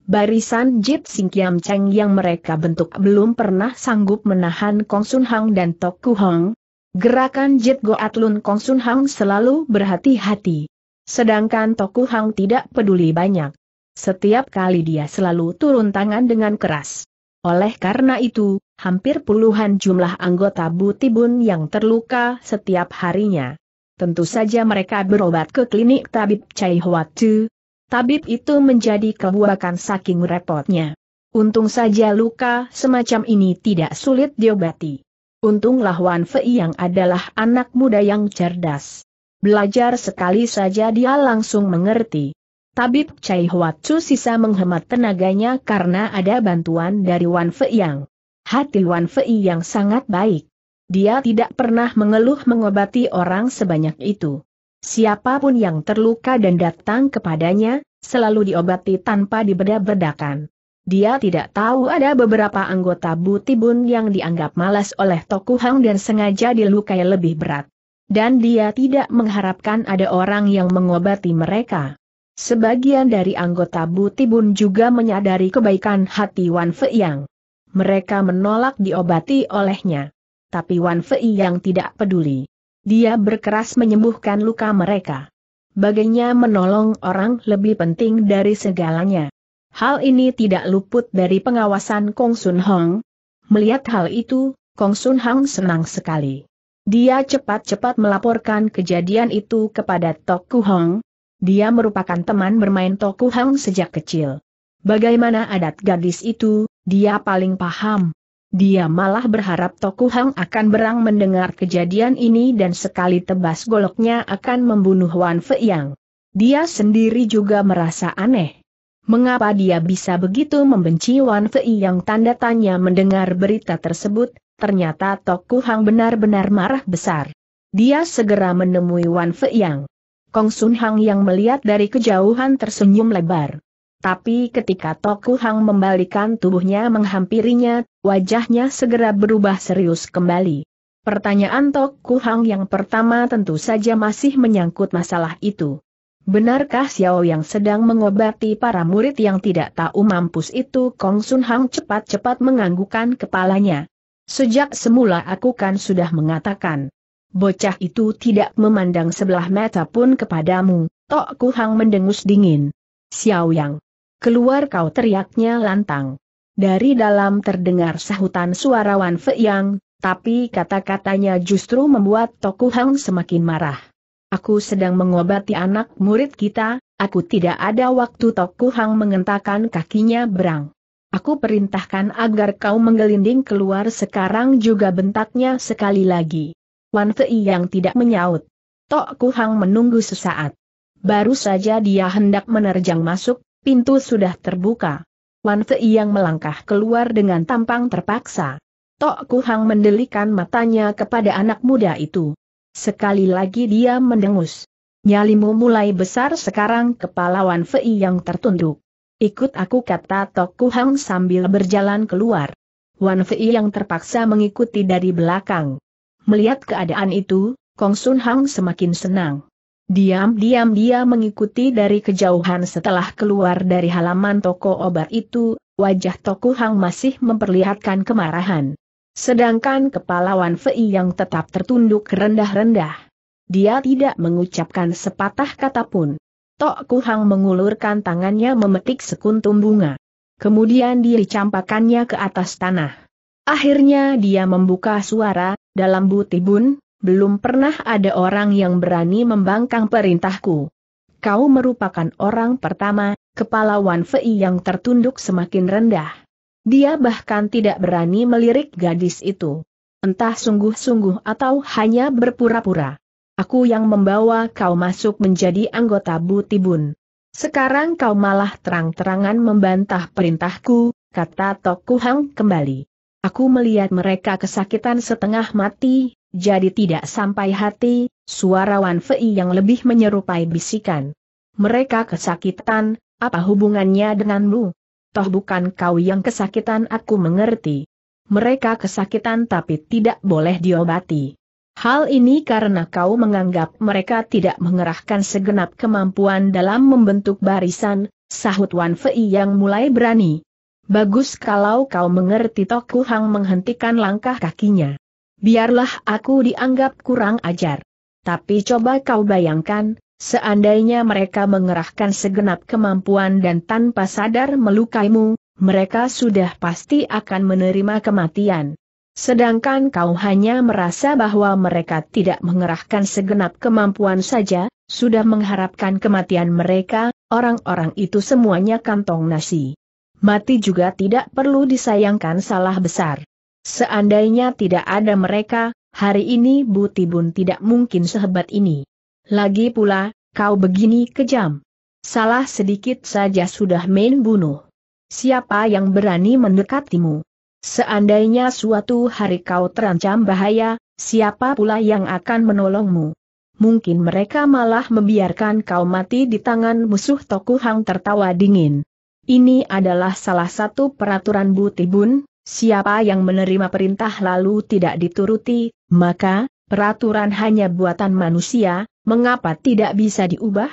Barisan Jit Sing Kiam Cheng yang mereka bentuk belum pernah sanggup menahan Kong Sun Hang dan Tok Ku Hong. Gerakan Jit Goat Lun Kong Sun Hang selalu berhati-hati. Sedangkan Tok Ku Hang tidak peduli banyak. Setiap kali dia selalu turun tangan dengan keras. Oleh karena itu, hampir puluhan jumlah anggota Butibun yang terluka setiap harinya. Tentu saja mereka berobat ke klinik tabib Chai Tu tabib itu menjadi kebuakan saking repotnya. Untung saja luka semacam ini tidak sulit diobati. Untunglah Wan Fei yang adalah anak muda yang cerdas. Belajar sekali saja dia langsung mengerti. Tabib Chai Huatsu sisa menghemat tenaganya karena ada bantuan dari Wan Fei yang. Hati Wan Fei yang sangat baik. Dia tidak pernah mengeluh mengobati orang sebanyak itu. Siapapun yang terluka dan datang kepadanya, selalu diobati tanpa dibedak-bedakan. Dia tidak tahu ada beberapa anggota Butibun yang dianggap malas oleh Toku dan sengaja dilukai lebih berat. Dan dia tidak mengharapkan ada orang yang mengobati mereka. Sebagian dari anggota Butibun juga menyadari kebaikan hati Wan yang. Mereka menolak diobati olehnya. Tapi Wan yang tidak peduli. Dia berkeras menyembuhkan luka mereka. Baginya menolong orang lebih penting dari segalanya. Hal ini tidak luput dari pengawasan Kong Sun Hong. Melihat hal itu, Kong Sun Hong senang sekali. Dia cepat-cepat melaporkan kejadian itu kepada Toku Hong. Dia merupakan teman bermain Toku Hong sejak kecil. Bagaimana adat gadis itu, dia paling paham. Dia malah berharap Toku Hang akan berang mendengar kejadian ini dan sekali tebas goloknya akan membunuh Wan Yang. Dia sendiri juga merasa aneh. Mengapa dia bisa begitu membenci Wan Yang? tanda tanya mendengar berita tersebut, ternyata Toku Hang benar-benar marah besar. Dia segera menemui Wan Yang. Kong Sun Hang yang melihat dari kejauhan tersenyum lebar. Tapi ketika Toku Hang membalikan tubuhnya menghampirinya, wajahnya segera berubah serius kembali. Pertanyaan Toku Hang yang pertama tentu saja masih menyangkut masalah itu. Benarkah Xiao yang sedang mengobati para murid yang tidak tahu mampus itu? Kong Sun Hang cepat-cepat menganggukkan kepalanya. Sejak semula aku kan sudah mengatakan. Bocah itu tidak memandang sebelah mata pun kepadamu, Tok Kuhang Hang mendengus dingin. Xiao Yang. Keluar kau teriaknya lantang. Dari dalam terdengar sahutan suara Wan Feiyang, Yang, tapi kata-katanya justru membuat Toku Hang semakin marah. Aku sedang mengobati anak murid kita, aku tidak ada waktu Toku Hang mengentakkan kakinya berang. Aku perintahkan agar kau menggelinding keluar sekarang juga bentaknya sekali lagi. Wan Fei yang tidak menyaut. Toku Hang menunggu sesaat. Baru saja dia hendak menerjang masuk, Pintu sudah terbuka. Wan Fei yang melangkah keluar dengan tampang terpaksa. Tok Kuhang mendelikan matanya kepada anak muda itu. Sekali lagi dia mendengus. Nyalimu mulai besar sekarang kepala Wan Fei yang tertunduk. Ikut aku kata Tok Kuhang sambil berjalan keluar. Wan Fei yang terpaksa mengikuti dari belakang. Melihat keadaan itu, Kong Sun Hang semakin senang. Diam-diam dia mengikuti dari kejauhan setelah keluar dari halaman toko obat itu, wajah Toku Hang masih memperlihatkan kemarahan. Sedangkan kepala Wan Fei yang tetap tertunduk rendah-rendah. Dia tidak mengucapkan sepatah kata pun. Toku Hang mengulurkan tangannya memetik sekuntum bunga. Kemudian dicampakannya ke atas tanah. Akhirnya dia membuka suara, dalam butibun, belum pernah ada orang yang berani membangkang perintahku. Kau merupakan orang pertama, kepala Wan Fei yang tertunduk semakin rendah. Dia bahkan tidak berani melirik gadis itu. Entah sungguh-sungguh atau hanya berpura-pura. Aku yang membawa kau masuk menjadi anggota Butibun. Sekarang kau malah terang-terangan membantah perintahku, kata Tokuhang kembali. Aku melihat mereka kesakitan setengah mati, jadi tidak sampai hati, suara Wan Fei yang lebih menyerupai bisikan. Mereka kesakitan, apa hubungannya denganmu? Toh bukan kau yang kesakitan aku mengerti. Mereka kesakitan tapi tidak boleh diobati. Hal ini karena kau menganggap mereka tidak mengerahkan segenap kemampuan dalam membentuk barisan, sahut Wan Fei yang mulai berani. Bagus kalau kau mengerti Toku Hang menghentikan langkah kakinya biarlah aku dianggap kurang ajar. Tapi coba kau bayangkan, seandainya mereka mengerahkan segenap kemampuan dan tanpa sadar melukaimu, mereka sudah pasti akan menerima kematian. Sedangkan kau hanya merasa bahwa mereka tidak mengerahkan segenap kemampuan saja, sudah mengharapkan kematian mereka, orang-orang itu semuanya kantong nasi. Mati juga tidak perlu disayangkan salah besar. Seandainya tidak ada mereka, hari ini bu Butibun tidak mungkin sehebat ini. Lagi pula, kau begini kejam. Salah sedikit saja sudah main bunuh. Siapa yang berani mendekatimu? Seandainya suatu hari kau terancam bahaya, siapa pula yang akan menolongmu? Mungkin mereka malah membiarkan kau mati di tangan musuh Tokuhang tertawa dingin. Ini adalah salah satu peraturan bu Butibun, Siapa yang menerima perintah lalu tidak dituruti, maka, peraturan hanya buatan manusia, mengapa tidak bisa diubah?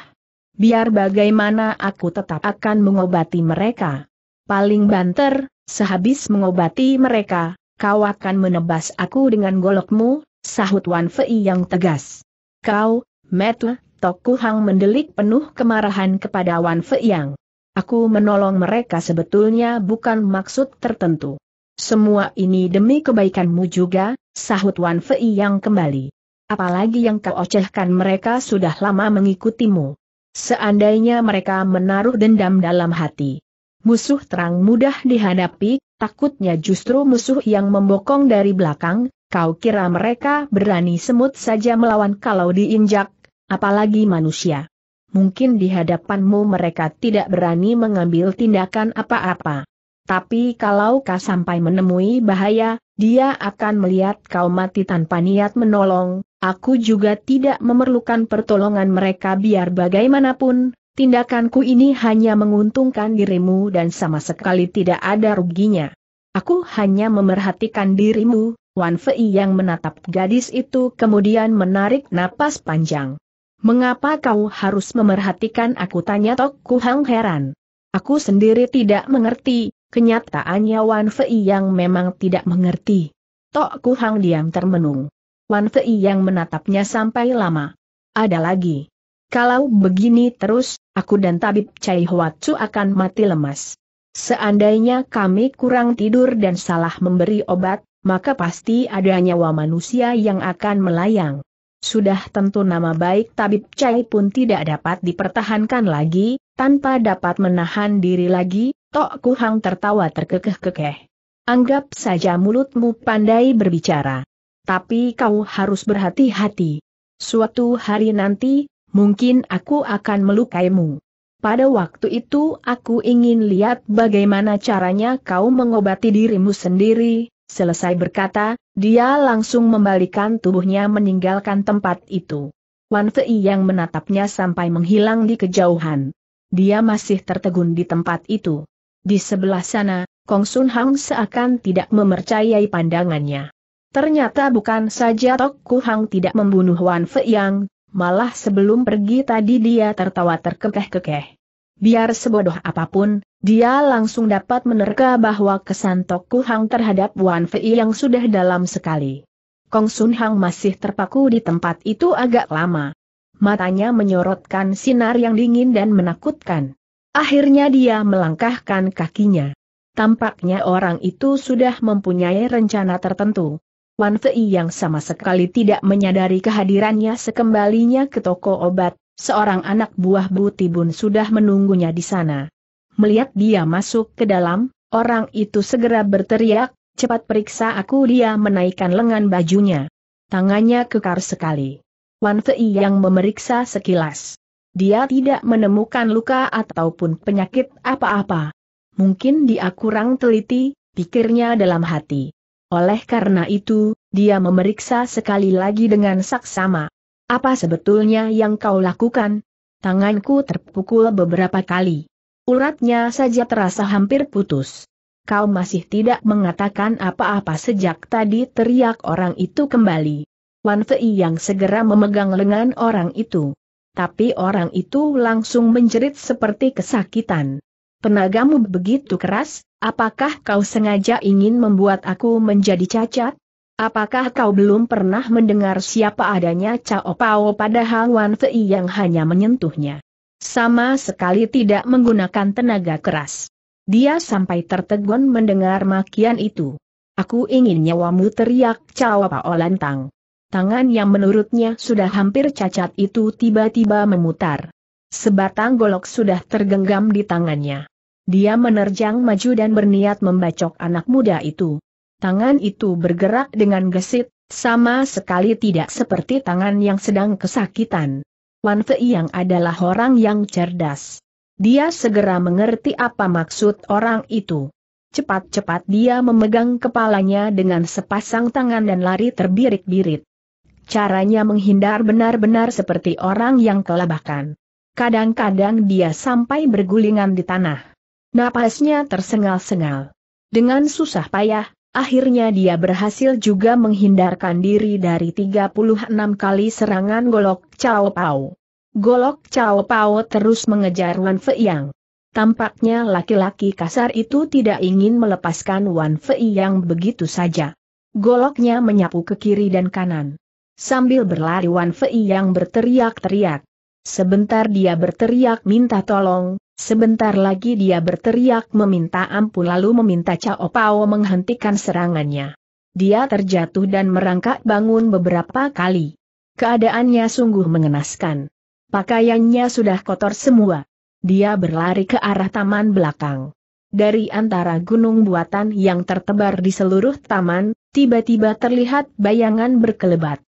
Biar bagaimana aku tetap akan mengobati mereka. Paling banter, sehabis mengobati mereka, kau akan menebas aku dengan golokmu, sahut Wan Fei yang tegas. Kau, Metle, Toku Hang mendelik penuh kemarahan kepada Wan Fei yang. Aku menolong mereka sebetulnya bukan maksud tertentu. Semua ini demi kebaikanmu juga, sahut Wan Fei yang kembali. Apalagi yang kau ocehkan mereka sudah lama mengikutimu. Seandainya mereka menaruh dendam dalam hati. Musuh terang mudah dihadapi, takutnya justru musuh yang membokong dari belakang, kau kira mereka berani semut saja melawan kalau diinjak, apalagi manusia. Mungkin di hadapanmu mereka tidak berani mengambil tindakan apa-apa. Tapi kalau kau sampai menemui bahaya, dia akan melihat kau mati tanpa niat menolong, aku juga tidak memerlukan pertolongan mereka biar bagaimanapun, tindakanku ini hanya menguntungkan dirimu dan sama sekali tidak ada ruginya. Aku hanya memerhatikan dirimu, Wan Fei yang menatap gadis itu kemudian menarik napas panjang. Mengapa kau harus memerhatikan aku tanya Tok Kuhang heran. Aku sendiri tidak mengerti, Kenyataannya Wan Fei yang memang tidak mengerti. Tok Kuhang diam termenung. Wan Fei yang menatapnya sampai lama. Ada lagi. Kalau begini terus, aku dan tabib Chai Huatsu akan mati lemas. Seandainya kami kurang tidur dan salah memberi obat, maka pasti ada nyawa manusia yang akan melayang. Sudah tentu nama baik Tabib Chai pun tidak dapat dipertahankan lagi, tanpa dapat menahan diri lagi, Tok Kuhang tertawa terkekeh-kekeh. Anggap saja mulutmu pandai berbicara. Tapi kau harus berhati-hati. Suatu hari nanti, mungkin aku akan melukaimu. Pada waktu itu aku ingin lihat bagaimana caranya kau mengobati dirimu sendiri, selesai berkata, dia langsung membalikan tubuhnya meninggalkan tempat itu. Wan Fei yang menatapnya sampai menghilang di kejauhan. Dia masih tertegun di tempat itu. Di sebelah sana, Kong Sun Hang seakan tidak memercayai pandangannya. Ternyata bukan saja Tok Ku Hang tidak membunuh Wan Fei Yang, malah sebelum pergi tadi dia tertawa terkekeh-kekeh. Biar sebodoh apapun, dia langsung dapat menerka bahwa kesan Tok Ku Hang terhadap Wan Fei Yang sudah dalam sekali. Kong Sun Hang masih terpaku di tempat itu agak lama. Matanya menyorotkan sinar yang dingin dan menakutkan. Akhirnya dia melangkahkan kakinya. Tampaknya orang itu sudah mempunyai rencana tertentu. Wan Fei yang sama sekali tidak menyadari kehadirannya sekembalinya ke toko obat, seorang anak buah Butibun sudah menunggunya di sana. Melihat dia masuk ke dalam, orang itu segera berteriak, cepat periksa aku dia menaikkan lengan bajunya. Tangannya kekar sekali. Wan Fei yang memeriksa sekilas. Dia tidak menemukan luka ataupun penyakit apa-apa. Mungkin dia kurang teliti, pikirnya dalam hati. Oleh karena itu, dia memeriksa sekali lagi dengan saksama. Apa sebetulnya yang kau lakukan? Tanganku terpukul beberapa kali. Uratnya saja terasa hampir putus. Kau masih tidak mengatakan apa-apa sejak tadi teriak orang itu kembali. Wan Fei yang segera memegang lengan orang itu tapi orang itu langsung menjerit seperti kesakitan. Tenagamu begitu keras, apakah kau sengaja ingin membuat aku menjadi cacat? Apakah kau belum pernah mendengar siapa adanya Cao Pao padahal Wan Fei yang hanya menyentuhnya? Sama sekali tidak menggunakan tenaga keras. Dia sampai tertegun mendengar makian itu. Aku ingin nyawamu teriak Cao Pao lantang tangan yang menurutnya sudah hampir cacat itu tiba-tiba memutar. Sebatang golok sudah tergenggam di tangannya. Dia menerjang maju dan berniat membacok anak muda itu. Tangan itu bergerak dengan gesit, sama sekali tidak seperti tangan yang sedang kesakitan. Wan Fei yang adalah orang yang cerdas. Dia segera mengerti apa maksud orang itu. Cepat-cepat dia memegang kepalanya dengan sepasang tangan dan lari terbirik-birit. Caranya menghindar benar-benar seperti orang yang kelabakan. Kadang-kadang dia sampai bergulingan di tanah. Napasnya tersengal-sengal. Dengan susah payah, akhirnya dia berhasil juga menghindarkan diri dari 36 kali serangan golok Chao Pao. Golok Chao Pao terus mengejar Wan Yang. Tampaknya laki-laki kasar itu tidak ingin melepaskan Wan Yang begitu saja. Goloknya menyapu ke kiri dan kanan sambil berlari Wan Fei yang berteriak-teriak. Sebentar dia berteriak minta tolong, sebentar lagi dia berteriak meminta ampun lalu meminta Cao Pao menghentikan serangannya. Dia terjatuh dan merangkak bangun beberapa kali. Keadaannya sungguh mengenaskan. Pakaiannya sudah kotor semua. Dia berlari ke arah taman belakang. Dari antara gunung buatan yang tertebar di seluruh taman, tiba-tiba terlihat bayangan berkelebat.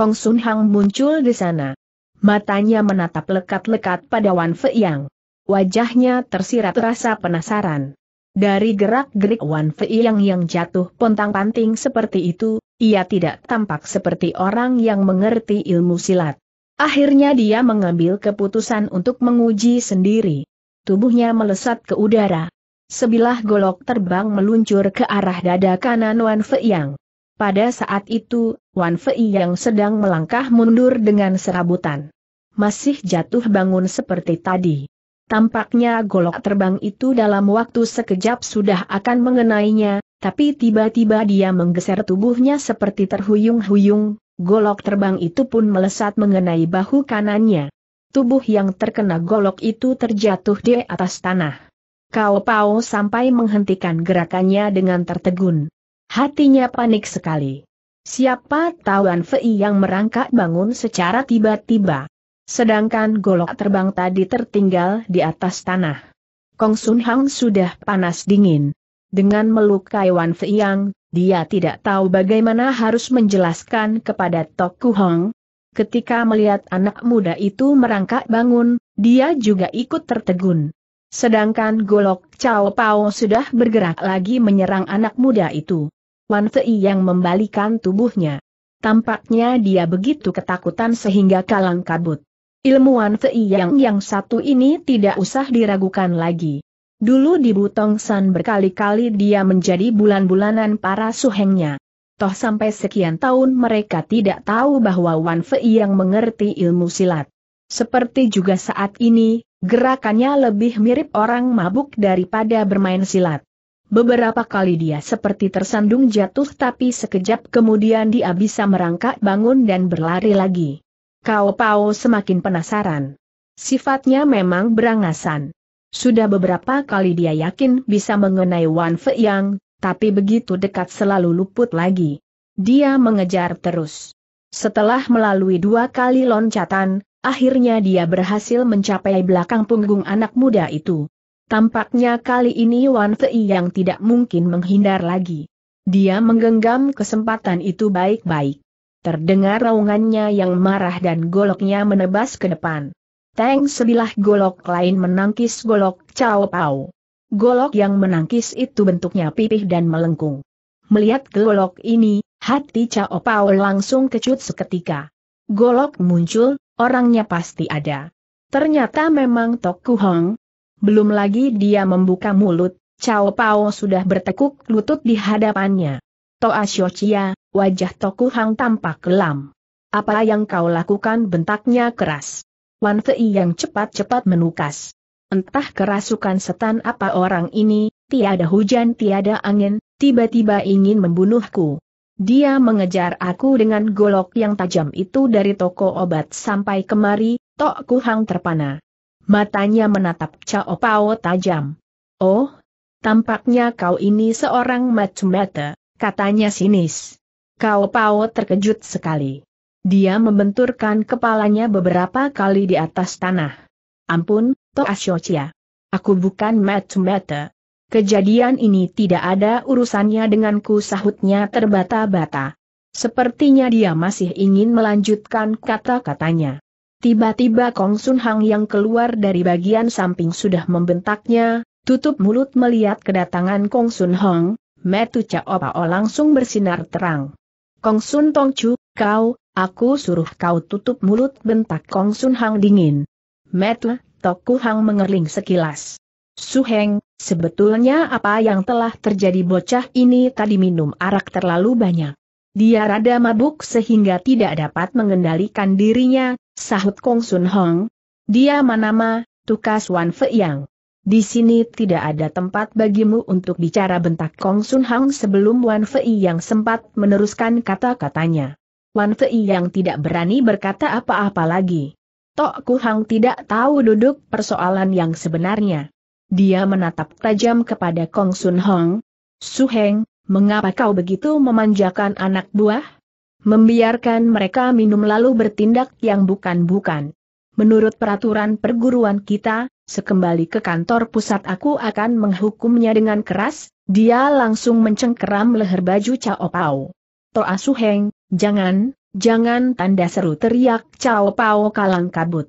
Kong Sun Hang muncul di sana. Matanya menatap lekat-lekat pada Wan Feiyang. Wajahnya tersirat rasa penasaran. Dari gerak-gerik Wan Feiyang yang jatuh pontang-panting seperti itu, ia tidak tampak seperti orang yang mengerti ilmu silat. Akhirnya dia mengambil keputusan untuk menguji sendiri. Tubuhnya melesat ke udara. Sebilah golok terbang meluncur ke arah dada kanan Wan Feiyang. Pada saat itu, Wan Fei yang sedang melangkah mundur dengan serabutan. Masih jatuh bangun seperti tadi. Tampaknya golok terbang itu dalam waktu sekejap sudah akan mengenainya, tapi tiba-tiba dia menggeser tubuhnya seperti terhuyung-huyung, golok terbang itu pun melesat mengenai bahu kanannya. Tubuh yang terkena golok itu terjatuh di atas tanah. Kau Pao sampai menghentikan gerakannya dengan tertegun. Hatinya panik sekali. Siapa Tawan Fei yang merangkak bangun secara tiba-tiba. Sedangkan golok terbang tadi tertinggal di atas tanah. Kong Sun Hang sudah panas dingin. Dengan melukai Wan Fei Yang, dia tidak tahu bagaimana harus menjelaskan kepada Tok Hong. Ketika melihat anak muda itu merangkak bangun, dia juga ikut tertegun. Sedangkan golok Cao Pao sudah bergerak lagi menyerang anak muda itu. Wan Fei yang membalikan tubuhnya. Tampaknya dia begitu ketakutan sehingga kalang kabut. Ilmu Wan Fei yang yang satu ini tidak usah diragukan lagi. Dulu di Butong San berkali-kali dia menjadi bulan-bulanan para suhengnya. Toh sampai sekian tahun mereka tidak tahu bahwa Wan Fei yang mengerti ilmu silat. Seperti juga saat ini, gerakannya lebih mirip orang mabuk daripada bermain silat. Beberapa kali dia seperti tersandung jatuh tapi sekejap kemudian dia bisa merangkak bangun dan berlari lagi. Kau Pao semakin penasaran. Sifatnya memang berangasan. Sudah beberapa kali dia yakin bisa mengenai Wan Fei Yang, tapi begitu dekat selalu luput lagi. Dia mengejar terus. Setelah melalui dua kali loncatan, akhirnya dia berhasil mencapai belakang punggung anak muda itu. Tampaknya kali ini Wan Fei yang tidak mungkin menghindar lagi. Dia menggenggam kesempatan itu baik-baik. Terdengar raungannya yang marah dan goloknya menebas ke depan. Teng sebilah golok lain menangkis golok Chao Pao. Golok yang menangkis itu bentuknya pipih dan melengkung. Melihat golok ini, hati Chao Pao langsung kecut seketika. Golok muncul, orangnya pasti ada. Ternyata memang Tok Kuhong, belum lagi dia membuka mulut, Cao Pao sudah bertekuk lutut di hadapannya. Toa Xiochia, wajah Toku Hang tampak kelam. Apa yang kau lakukan bentaknya keras. Wan Fei yang cepat-cepat menukas. Entah kerasukan setan apa orang ini, tiada hujan tiada angin, tiba-tiba ingin membunuhku. Dia mengejar aku dengan golok yang tajam itu dari toko obat sampai kemari, Tok Kuhang terpana matanya menatap Cao Pao tajam. Oh, tampaknya kau ini seorang macumata, katanya sinis. Cao Pao terkejut sekali. Dia membenturkan kepalanya beberapa kali di atas tanah. Ampun, Toa Shochia. Aku bukan macumata. Kejadian ini tidak ada urusannya denganku sahutnya terbata-bata. Sepertinya dia masih ingin melanjutkan kata-katanya. Tiba-tiba Kong Sun Hang yang keluar dari bagian samping sudah membentaknya, tutup mulut melihat kedatangan Kong Sun Hong, Metu Opa O langsung bersinar terang. Kong Sun Tong Chu, kau, aku suruh kau tutup mulut bentak Kong Sun Hang dingin. Metu, Toku Hang mengerling sekilas. Su Suheng, sebetulnya apa yang telah terjadi bocah ini tadi minum arak terlalu banyak. Dia rada mabuk sehingga tidak dapat mengendalikan dirinya, sahut Kong Sun Hong. Dia manama, tukas Wan Fei Yang. Di sini tidak ada tempat bagimu untuk bicara bentak Kong Sun Hong sebelum Wan Fei Yang sempat meneruskan kata-katanya. Wan Fei Yang tidak berani berkata apa-apa lagi. Tok Ku Hang tidak tahu duduk persoalan yang sebenarnya. Dia menatap tajam kepada Kong Sun Hong. Su Heng, mengapa kau begitu memanjakan anak buah? Membiarkan mereka minum lalu bertindak yang bukan-bukan. Menurut peraturan perguruan kita, sekembali ke kantor pusat aku akan menghukumnya dengan keras, dia langsung mencengkeram leher baju Cao Pao. Toa Suheng, jangan, jangan tanda seru teriak Cao Pao kalang kabut.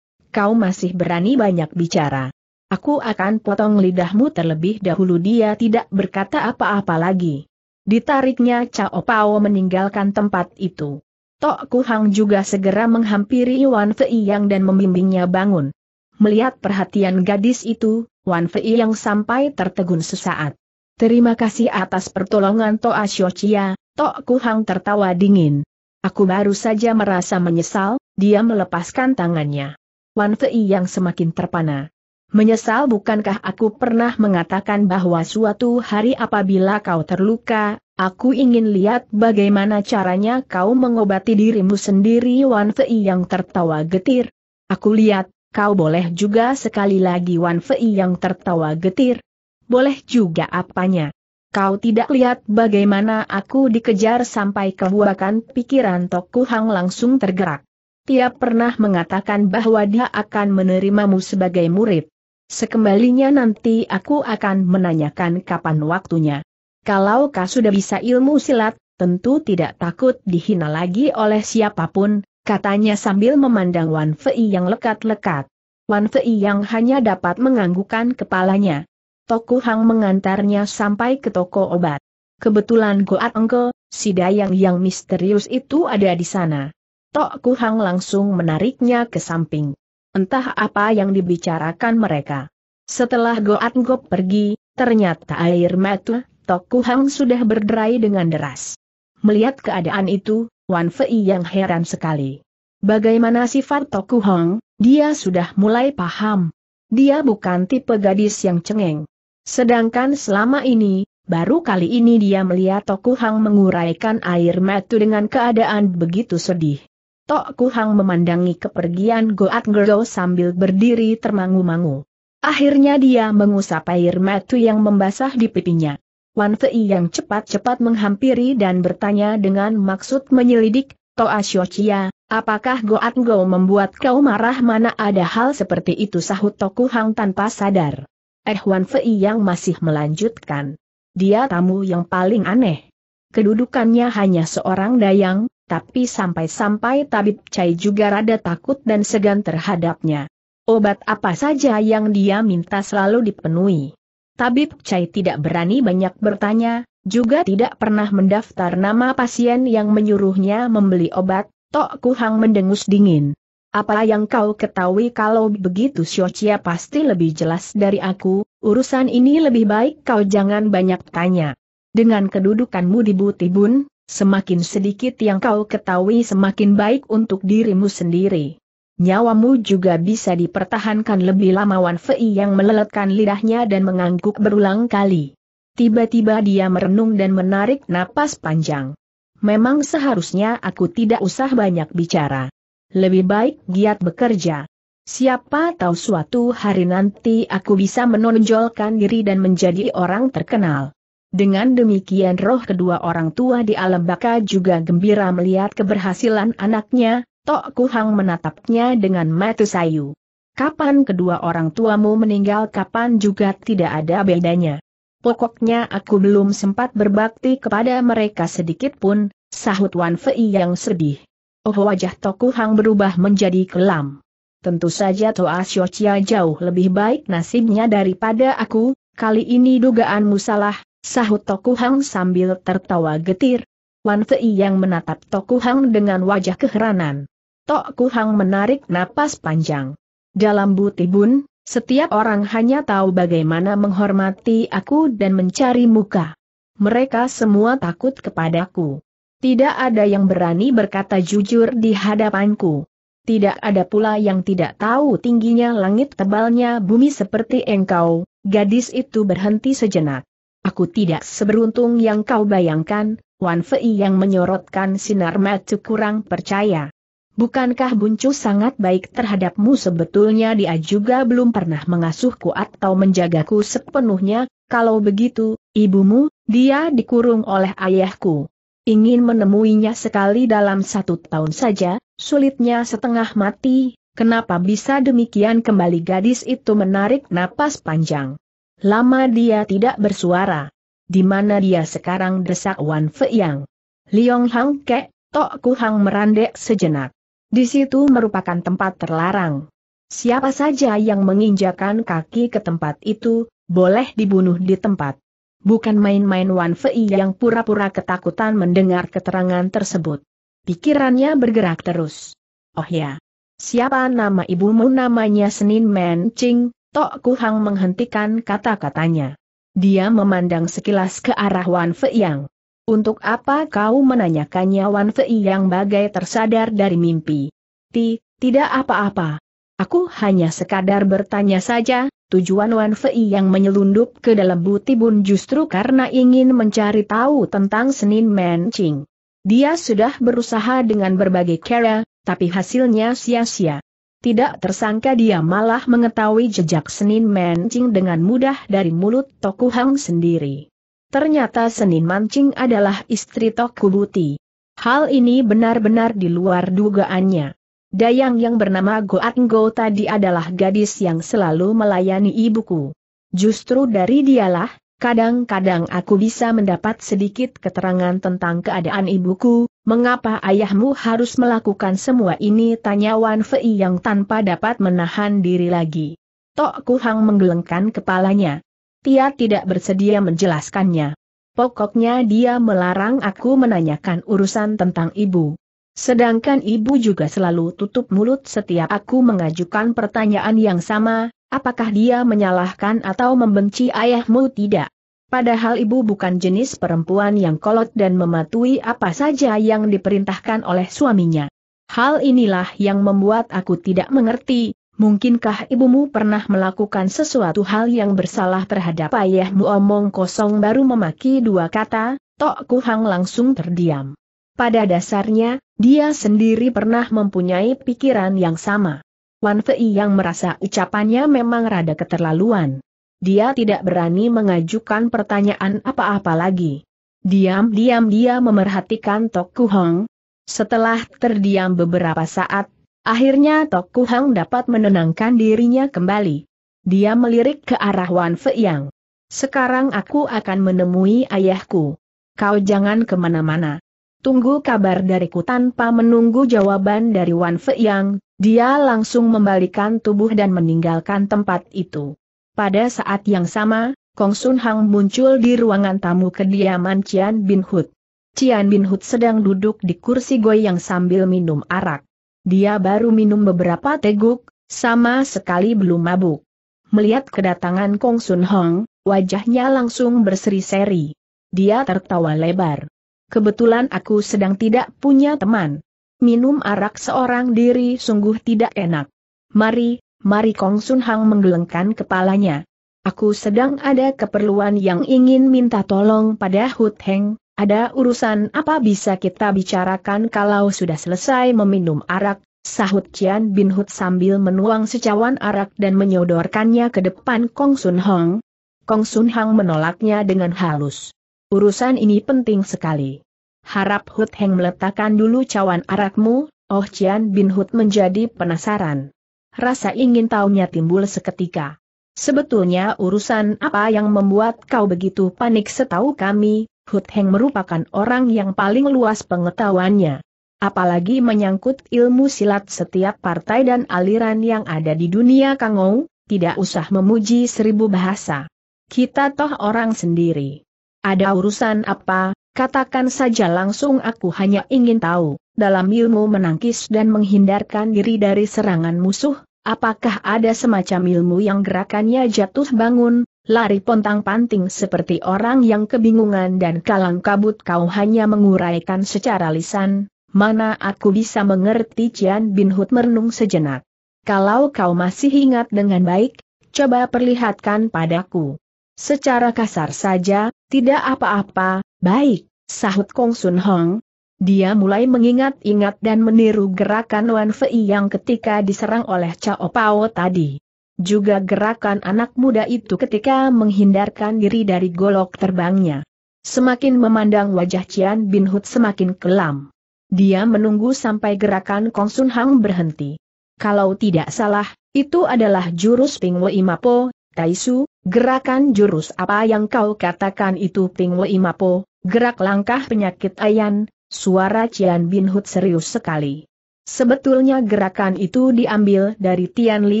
Kau masih berani banyak bicara. Aku akan potong lidahmu terlebih dahulu dia tidak berkata apa-apa lagi. Ditariknya Cao Pao meninggalkan tempat itu. Tok Kuhang juga segera menghampiri Wan Fei Yang dan membimbingnya bangun. Melihat perhatian gadis itu, Wan Fei Yang sampai tertegun sesaat. Terima kasih atas pertolongan Toa Xiochia, Tok Kuhang tertawa dingin. Aku baru saja merasa menyesal, dia melepaskan tangannya. Wan Fei Yang semakin terpana. Menyesal bukankah aku pernah mengatakan bahwa suatu hari apabila kau terluka, aku ingin lihat bagaimana caranya kau mengobati dirimu sendiri Wan Fei yang tertawa getir. Aku lihat, kau boleh juga sekali lagi Wan Fei yang tertawa getir. Boleh juga apanya. Kau tidak lihat bagaimana aku dikejar sampai kehuakan pikiran Toku Hang langsung tergerak. Tiap pernah mengatakan bahwa dia akan menerimamu sebagai murid. Sekembalinya nanti aku akan menanyakan kapan waktunya. Kalau kau sudah bisa ilmu silat, tentu tidak takut dihina lagi oleh siapapun, katanya sambil memandang Wan Fei yang lekat-lekat. Wan Fei yang hanya dapat menganggukkan kepalanya. Toku Hang mengantarnya sampai ke toko obat. Kebetulan Goat Engke, si dayang yang misterius itu ada di sana. Toku Hang langsung menariknya ke samping entah apa yang dibicarakan mereka. Setelah Goat Gop pergi, ternyata air mata Toku Hang sudah berderai dengan deras. Melihat keadaan itu, Wan Fei yang heran sekali. Bagaimana sifat Toku Hang, dia sudah mulai paham. Dia bukan tipe gadis yang cengeng. Sedangkan selama ini, baru kali ini dia melihat Toku Hang menguraikan air mata dengan keadaan begitu sedih. Tok Kuhang memandangi kepergian Goat Girl sambil berdiri termangu-mangu. Akhirnya dia mengusap air matu yang membasah di pipinya. Wan Fei yang cepat-cepat menghampiri dan bertanya dengan maksud menyelidik, Toa Xiochia, apakah Goat Go membuat kau marah mana ada hal seperti itu sahut Tok Kuhang tanpa sadar. Eh Wan Fei yang masih melanjutkan. Dia tamu yang paling aneh. Kedudukannya hanya seorang dayang, tapi sampai-sampai tabib Cai juga rada takut dan segan terhadapnya. Obat apa saja yang dia minta selalu dipenuhi. Tabib Cai tidak berani banyak bertanya, juga tidak pernah mendaftar nama pasien yang menyuruhnya membeli obat, Tok Kuhang mendengus dingin. Apa yang kau ketahui kalau begitu Xiochia pasti lebih jelas dari aku, urusan ini lebih baik kau jangan banyak tanya. Dengan kedudukanmu di Butibun, Semakin sedikit yang kau ketahui semakin baik untuk dirimu sendiri. Nyawamu juga bisa dipertahankan lebih lama Wan Fei yang meleletkan lidahnya dan mengangguk berulang kali. Tiba-tiba dia merenung dan menarik napas panjang. Memang seharusnya aku tidak usah banyak bicara. Lebih baik giat bekerja. Siapa tahu suatu hari nanti aku bisa menonjolkan diri dan menjadi orang terkenal. Dengan demikian roh kedua orang tua di alam baka juga gembira melihat keberhasilan anaknya, Tok Kuhang menatapnya dengan mata sayu. Kapan kedua orang tuamu meninggal kapan juga tidak ada bedanya. Pokoknya aku belum sempat berbakti kepada mereka sedikit pun, sahut Wan Fei yang sedih. Oh wajah Tok Kuhang berubah menjadi kelam. Tentu saja Toa Xiao jauh lebih baik nasibnya daripada aku, kali ini dugaanmu salah, sahut Toku Hang sambil tertawa getir. Wan Fei yang menatap Toku Hang dengan wajah keheranan. Toku Hang menarik napas panjang. Dalam butibun, setiap orang hanya tahu bagaimana menghormati aku dan mencari muka. Mereka semua takut kepadaku. Tidak ada yang berani berkata jujur di hadapanku. Tidak ada pula yang tidak tahu tingginya langit tebalnya bumi seperti engkau, gadis itu berhenti sejenak. Aku tidak seberuntung yang kau bayangkan, Wan Fei yang menyorotkan sinar mata kurang percaya. Bukankah Buncu sangat baik terhadapmu sebetulnya dia juga belum pernah mengasuhku atau menjagaku sepenuhnya, kalau begitu, ibumu, dia dikurung oleh ayahku. Ingin menemuinya sekali dalam satu tahun saja, sulitnya setengah mati, kenapa bisa demikian kembali gadis itu menarik napas panjang. Lama dia tidak bersuara. Di mana dia sekarang desak Wan Feiyang? Liong Hang Kek, Tok Ku Hang merandek sejenak. Di situ merupakan tempat terlarang. Siapa saja yang menginjakan kaki ke tempat itu, boleh dibunuh di tempat. Bukan main-main Wan Fei yang pura-pura ketakutan mendengar keterangan tersebut. Pikirannya bergerak terus. Oh ya, siapa nama ibumu namanya Senin Men Ching, Tok Kuhang menghentikan kata-katanya. Dia memandang sekilas ke arah Wan Fei Yang. Untuk apa kau menanyakannya Wan Fei Yang bagai tersadar dari mimpi? Ti, tidak apa-apa. Aku hanya sekadar bertanya saja, tujuan Wan Fei yang menyelundup ke dalam buti butibun justru karena ingin mencari tahu tentang Senin Mancing. Dia sudah berusaha dengan berbagai cara, tapi hasilnya sia-sia. Tidak tersangka dia malah mengetahui jejak Senin Mancing dengan mudah dari mulut Toku Hang sendiri. Ternyata Senin Mancing adalah istri Toku Buti. Hal ini benar-benar di luar dugaannya. Dayang yang bernama Goat tadi adalah gadis yang selalu melayani ibuku. Justru dari dialah, kadang-kadang aku bisa mendapat sedikit keterangan tentang keadaan ibuku, Mengapa ayahmu harus melakukan semua ini? Tanya Wan Fei yang tanpa dapat menahan diri lagi. Tok Hang menggelengkan kepalanya. Tia tidak bersedia menjelaskannya. Pokoknya dia melarang aku menanyakan urusan tentang ibu. Sedangkan ibu juga selalu tutup mulut setiap aku mengajukan pertanyaan yang sama, apakah dia menyalahkan atau membenci ayahmu tidak. Padahal ibu bukan jenis perempuan yang kolot dan mematuhi apa saja yang diperintahkan oleh suaminya. Hal inilah yang membuat aku tidak mengerti, mungkinkah ibumu pernah melakukan sesuatu hal yang bersalah terhadap ayahmu omong kosong baru memaki dua kata, Tok Kuhang langsung terdiam. Pada dasarnya, dia sendiri pernah mempunyai pikiran yang sama. Wan Fei yang merasa ucapannya memang rada keterlaluan. Dia tidak berani mengajukan pertanyaan apa-apa lagi. Diam-diam dia memerhatikan Tok Hong. Setelah terdiam beberapa saat, akhirnya Tok Hong dapat menenangkan dirinya kembali. Dia melirik ke arah Wan Feiyang. Sekarang aku akan menemui ayahku. Kau jangan kemana-mana. Tunggu kabar dariku tanpa menunggu jawaban dari Wan Feiyang, dia langsung membalikan tubuh dan meninggalkan tempat itu. Pada saat yang sama, Kong Sun Hang muncul di ruangan tamu kediaman Cian Bin Hut. Cian Bin Hut sedang duduk di kursi goyang sambil minum arak. Dia baru minum beberapa teguk, sama sekali belum mabuk. Melihat kedatangan Kong Sun Hong, wajahnya langsung berseri-seri. Dia tertawa lebar. Kebetulan aku sedang tidak punya teman. Minum arak seorang diri sungguh tidak enak. Mari, Mari Kong Sun Hang menggelengkan kepalanya. Aku sedang ada keperluan yang ingin minta tolong pada Hut Heng, ada urusan apa bisa kita bicarakan kalau sudah selesai meminum arak, sahut Cian Bin Hut sambil menuang secawan arak dan menyodorkannya ke depan Kong Sun Hang. Kong Sun Hang menolaknya dengan halus. Urusan ini penting sekali. Harap Hut Heng meletakkan dulu cawan arakmu, Oh Cian Bin Hut menjadi penasaran rasa ingin tahunya timbul seketika. Sebetulnya urusan apa yang membuat kau begitu panik setahu kami, Hut Heng merupakan orang yang paling luas pengetahuannya. Apalagi menyangkut ilmu silat setiap partai dan aliran yang ada di dunia Kangou, tidak usah memuji seribu bahasa. Kita toh orang sendiri. Ada urusan apa, katakan saja langsung aku hanya ingin tahu dalam ilmu menangkis dan menghindarkan diri dari serangan musuh, Apakah ada semacam ilmu yang gerakannya jatuh bangun, lari pontang-panting seperti orang yang kebingungan dan kalang kabut kau hanya menguraikan secara lisan? Mana aku bisa mengerti Cian Bin Hud merenung sejenak. Kalau kau masih ingat dengan baik, coba perlihatkan padaku. Secara kasar saja, tidak apa-apa, baik, sahut Kong Sun Hong, dia mulai mengingat-ingat dan meniru gerakan Wan Fei yang ketika diserang oleh Cao Pao tadi. Juga gerakan anak muda itu ketika menghindarkan diri dari golok terbangnya. Semakin memandang wajah Cian Bin Hud semakin kelam. Dia menunggu sampai gerakan Kong Sun Hang berhenti. Kalau tidak salah, itu adalah jurus Ping Wei Mapo, Taisu, gerakan jurus apa yang kau katakan itu Ping Wei Mapo, gerak langkah penyakit ayan, Suara Cian Bin Hud serius sekali. Sebetulnya gerakan itu diambil dari Tian Li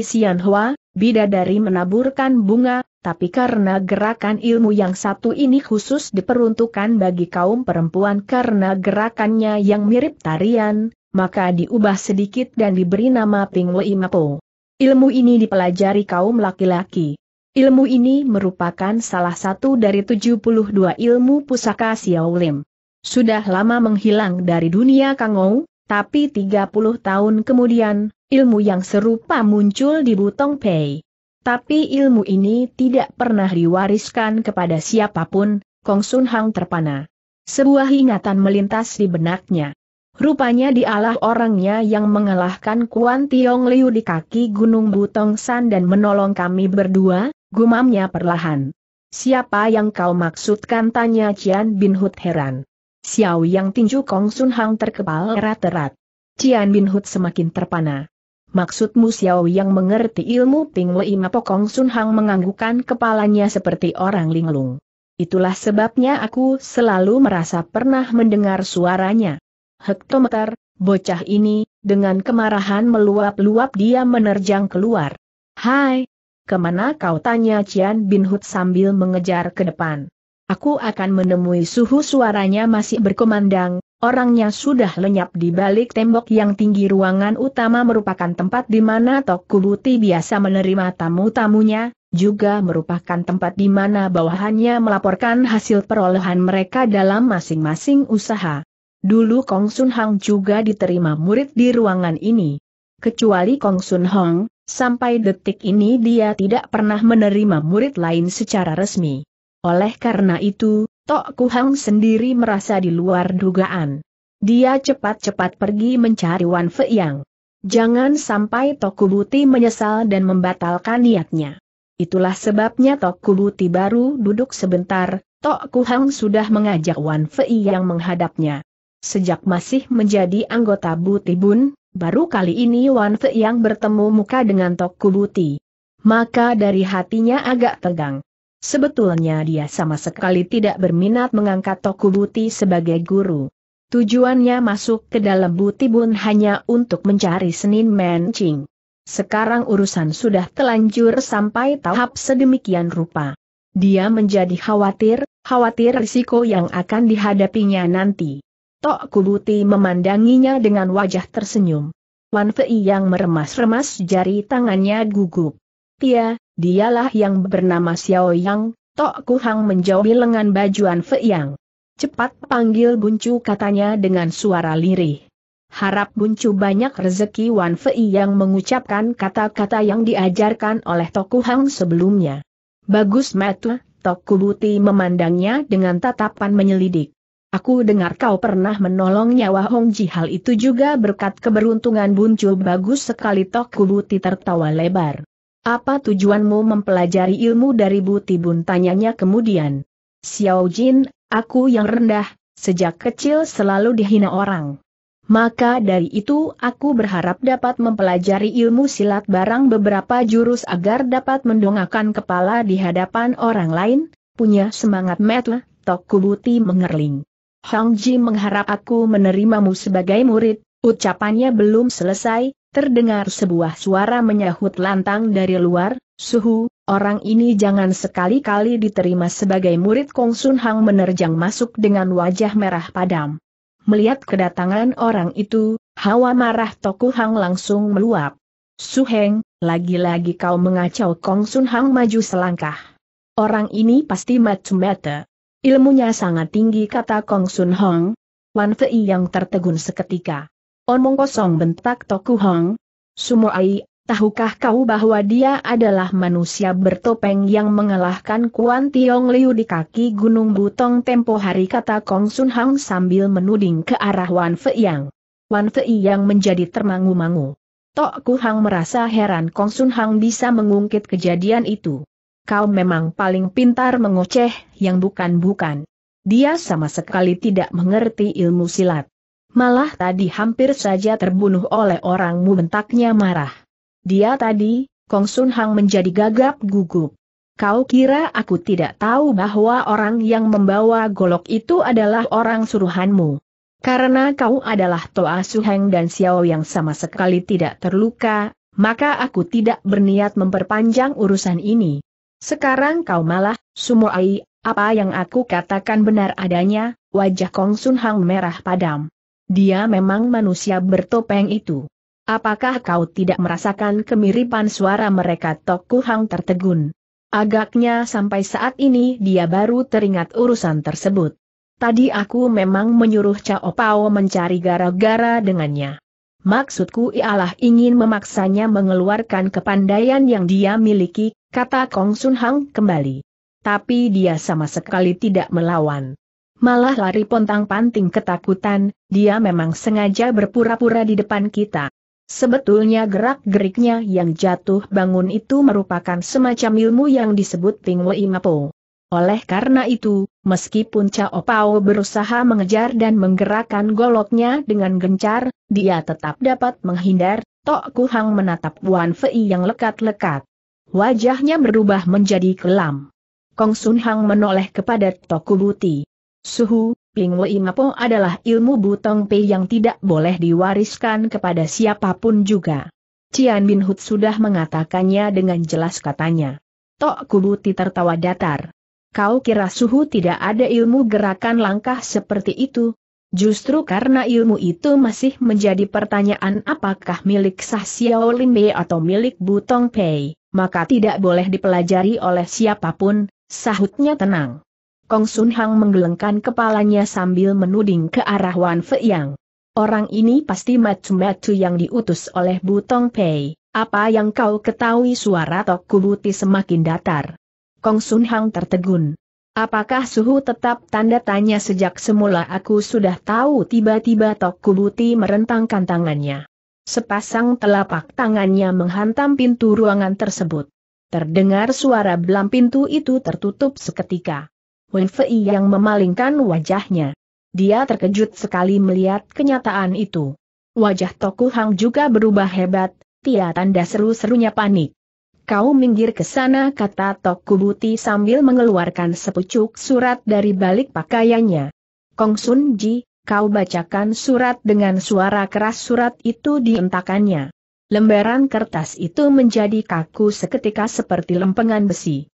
Xian Hua, bidadari menaburkan bunga, tapi karena gerakan ilmu yang satu ini khusus diperuntukkan bagi kaum perempuan karena gerakannya yang mirip tarian, maka diubah sedikit dan diberi nama Ping Wei Mapo. Ilmu ini dipelajari kaum laki-laki. Ilmu ini merupakan salah satu dari 72 ilmu pusaka Xiao Lim sudah lama menghilang dari dunia Kangou, tapi 30 tahun kemudian, ilmu yang serupa muncul di Butong Pei. Tapi ilmu ini tidak pernah diwariskan kepada siapapun, Kong Sun Hang terpana. Sebuah ingatan melintas di benaknya. Rupanya dialah orangnya yang mengalahkan Kuan Tiong Liu di kaki Gunung Butong San dan menolong kami berdua, gumamnya perlahan. Siapa yang kau maksudkan tanya Cian Bin Hut heran. Xiao Yang Tinju Kong Sun Hang terkepal erat-erat. Cian Bin Hut semakin terpana. Maksudmu Xiao Yang mengerti ilmu Ping Wei Mapo Kong Sun Hang menganggukkan kepalanya seperti orang linglung. Itulah sebabnya aku selalu merasa pernah mendengar suaranya. Hektometer, bocah ini, dengan kemarahan meluap-luap dia menerjang keluar. Hai, kemana kau tanya Cian Bin Hut sambil mengejar ke depan aku akan menemui suhu suaranya masih berkumandang, orangnya sudah lenyap di balik tembok yang tinggi ruangan utama merupakan tempat di mana Tok Tokubuti biasa menerima tamu-tamunya, juga merupakan tempat di mana bawahannya melaporkan hasil perolehan mereka dalam masing-masing usaha. Dulu Kong Sun Hang juga diterima murid di ruangan ini. Kecuali Kong Sun Hong, sampai detik ini dia tidak pernah menerima murid lain secara resmi. Oleh karena itu, Tok Kuhang sendiri merasa di luar dugaan. Dia cepat-cepat pergi mencari Wan yang. Jangan sampai Tok Tokubuti menyesal dan membatalkan niatnya. Itulah sebabnya Tok Tokubuti baru duduk sebentar, Tok Kuhang sudah mengajak Wan yang menghadapnya. Sejak masih menjadi anggota Butibun, baru kali ini Wan yang bertemu muka dengan Tok Kubuti. Maka dari hatinya agak tegang. Sebetulnya dia sama sekali tidak berminat mengangkat Tokubuti sebagai guru. Tujuannya masuk ke dalam buti Butibun hanya untuk mencari Senin Mancing. Sekarang urusan sudah telanjur sampai tahap sedemikian rupa. Dia menjadi khawatir, khawatir risiko yang akan dihadapinya nanti. Tok Kubuti memandanginya dengan wajah tersenyum. Wan Fei yang meremas-remas jari tangannya gugup. Tia, Dialah yang bernama Xiao Yang, Tok Kuhang menjauhi lengan bajuan Fei Yang. Cepat panggil Buncu katanya dengan suara lirih. Harap Buncu banyak rezeki Wan Fei yang mengucapkan kata-kata yang diajarkan oleh Tok Kuhang sebelumnya. Bagus Metu, Tok Kubuti memandangnya dengan tatapan menyelidik. Aku dengar kau pernah menolong nyawa Hong Ji hal itu juga berkat keberuntungan Buncu bagus sekali Tok Kubuti tertawa lebar. Apa tujuanmu mempelajari ilmu dari Bu Butibun tanyanya kemudian. Xiao Jin, aku yang rendah, sejak kecil selalu dihina orang. Maka dari itu aku berharap dapat mempelajari ilmu silat barang beberapa jurus agar dapat mendongakkan kepala di hadapan orang lain, punya semangat metu, Tok Kubuti mengerling. Hong Ji mengharap aku menerimamu sebagai murid, ucapannya belum selesai, Terdengar sebuah suara menyahut lantang dari luar, Suhu, orang ini jangan sekali-kali diterima sebagai murid Kong Sun Hang menerjang masuk dengan wajah merah padam. Melihat kedatangan orang itu, hawa marah Toku Hang langsung meluap. Suheng, lagi-lagi kau mengacau Kong Sun Hang maju selangkah. Orang ini pasti mata-mata. Ilmunya sangat tinggi kata Kong Sun Hang. Wan Fei yang tertegun seketika. Omong kosong bentak Toku Hong. Sumoai, tahukah kau bahwa dia adalah manusia bertopeng yang mengalahkan Kuan Tiong Liu di kaki Gunung Butong tempo hari kata Kong Sun Hang sambil menuding ke arah Wan Fei Yang. Wan Fei Yang menjadi termangu-mangu. Tok Hang merasa heran Kong Sun Hang bisa mengungkit kejadian itu. Kau memang paling pintar mengoceh, yang bukan-bukan. Dia sama sekali tidak mengerti ilmu silat. Malah tadi hampir saja terbunuh oleh orangmu bentaknya marah. Dia tadi, Kong Sun Hang menjadi gagap gugup. Kau kira aku tidak tahu bahwa orang yang membawa golok itu adalah orang suruhanmu. Karena kau adalah Toa Su Heng dan Xiao yang sama sekali tidak terluka, maka aku tidak berniat memperpanjang urusan ini. Sekarang kau malah, Sumoai, apa yang aku katakan benar adanya, wajah Kong Sun Hang merah padam. Dia memang manusia bertopeng itu. Apakah kau tidak merasakan kemiripan suara mereka Toku hang tertegun? Agaknya sampai saat ini dia baru teringat urusan tersebut. Tadi aku memang menyuruh Cao Pao mencari gara-gara dengannya. Maksudku ialah ingin memaksanya mengeluarkan kepandaian yang dia miliki, kata Kong Sun Hang kembali. Tapi dia sama sekali tidak melawan. Malah lari pontang-panting ketakutan, dia memang sengaja berpura-pura di depan kita. Sebetulnya gerak-geriknya yang jatuh bangun itu merupakan semacam ilmu yang disebut Ting Mapo. Oleh karena itu, meskipun Cao Pao berusaha mengejar dan menggerakkan goloknya dengan gencar, dia tetap dapat menghindar, Tok Hang menatap Wan Fei yang lekat-lekat. Wajahnya berubah menjadi kelam. Kong Sun Hang menoleh kepada Buti. Suhu, Ping Mapo adalah ilmu butong pei yang tidak boleh diwariskan kepada siapapun juga. Cian Bin sudah mengatakannya dengan jelas katanya. Tok Kubuti tertawa datar. Kau kira suhu tidak ada ilmu gerakan langkah seperti itu? Justru karena ilmu itu masih menjadi pertanyaan apakah milik Sah Xiao Bei atau milik Butong Pei, maka tidak boleh dipelajari oleh siapapun, sahutnya tenang. Kong Sun Hang menggelengkan kepalanya sambil menuding ke arah Wan Feiyang. Orang ini pasti macu-macu yang diutus oleh Bu Tong Pei. Apa yang kau ketahui suara Tok Kubuti semakin datar. Kong Sun Hang tertegun. Apakah suhu tetap tanda tanya sejak semula aku sudah tahu tiba-tiba Tok Kubuti merentangkan tangannya. Sepasang telapak tangannya menghantam pintu ruangan tersebut. Terdengar suara belam pintu itu tertutup seketika. Wen Fei yang memalingkan wajahnya. Dia terkejut sekali melihat kenyataan itu. Wajah Toku Hang juga berubah hebat, Tia tanda seru-serunya panik. Kau minggir ke sana kata Toku Buti sambil mengeluarkan sepucuk surat dari balik pakaiannya. Kong Sun Ji, kau bacakan surat dengan suara keras surat itu dientakannya. Lembaran kertas itu menjadi kaku seketika seperti lempengan besi.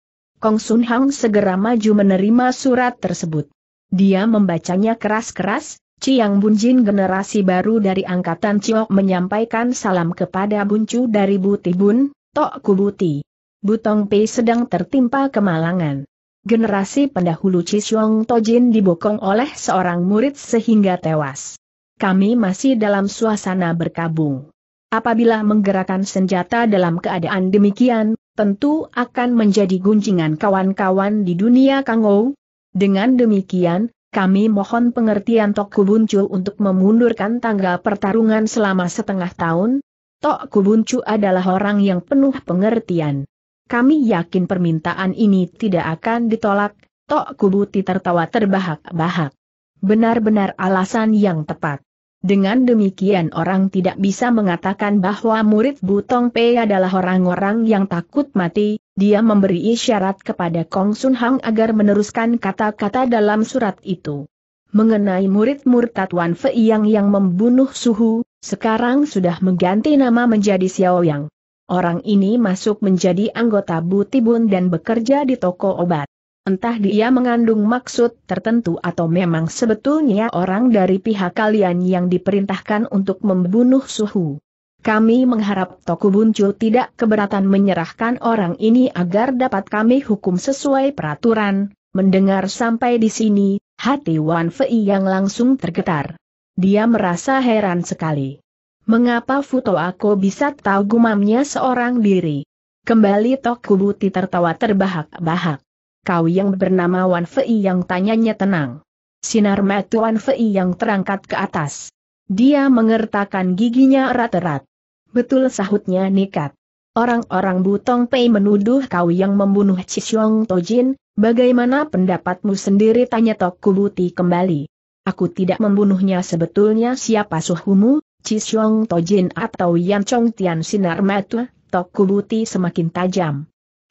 Kong Sun Hang segera maju menerima surat tersebut. Dia membacanya keras-keras, Bun Bunjin generasi baru dari angkatan Ciok menyampaikan salam kepada Buncu dari Buti Bun, Tok Kubuti. Butong Pei sedang tertimpa kemalangan. Generasi pendahulu Cisiong Tojin dibokong oleh seorang murid sehingga tewas. Kami masih dalam suasana berkabung. Apabila menggerakkan senjata dalam keadaan demikian, tentu akan menjadi guncingan kawan-kawan di dunia Kangou. Dengan demikian, kami mohon pengertian Tok Kubuncu untuk memundurkan tanggal pertarungan selama setengah tahun. Tok Kubuncu adalah orang yang penuh pengertian. Kami yakin permintaan ini tidak akan ditolak, Tok Kubuti tertawa terbahak-bahak. Benar-benar alasan yang tepat. Dengan demikian orang tidak bisa mengatakan bahwa murid Butong Pei adalah orang-orang yang takut mati, dia memberi isyarat kepada Kong Sun Hang agar meneruskan kata-kata dalam surat itu. Mengenai murid murtad Wan Fei Yang yang membunuh Suhu, sekarang sudah mengganti nama menjadi Xiao Yang. Orang ini masuk menjadi anggota Butibun dan bekerja di toko obat. Entah dia mengandung maksud tertentu atau memang sebetulnya orang dari pihak kalian yang diperintahkan untuk membunuh suhu. Kami mengharap Toku Buncu tidak keberatan menyerahkan orang ini agar dapat kami hukum sesuai peraturan. Mendengar sampai di sini, hati Wan Fei yang langsung tergetar. Dia merasa heran sekali. Mengapa Futo Ako bisa tahu gumamnya seorang diri? Kembali Toku Buti tertawa terbahak-bahak kau yang bernama Wan Fei yang tanyanya tenang. Sinar mata Wan Fei yang terangkat ke atas. Dia mengertakkan giginya erat-erat. Betul sahutnya Nikat. Orang-orang Butong Pei menuduh kau yang membunuh Cisyong Tojin, bagaimana pendapatmu sendiri tanya Tok Kubuti kembali. Aku tidak membunuhnya sebetulnya siapa suhumu, Cisyong Tojin atau Yan Chong Tian Sinar Mata, Tok Kubuti semakin tajam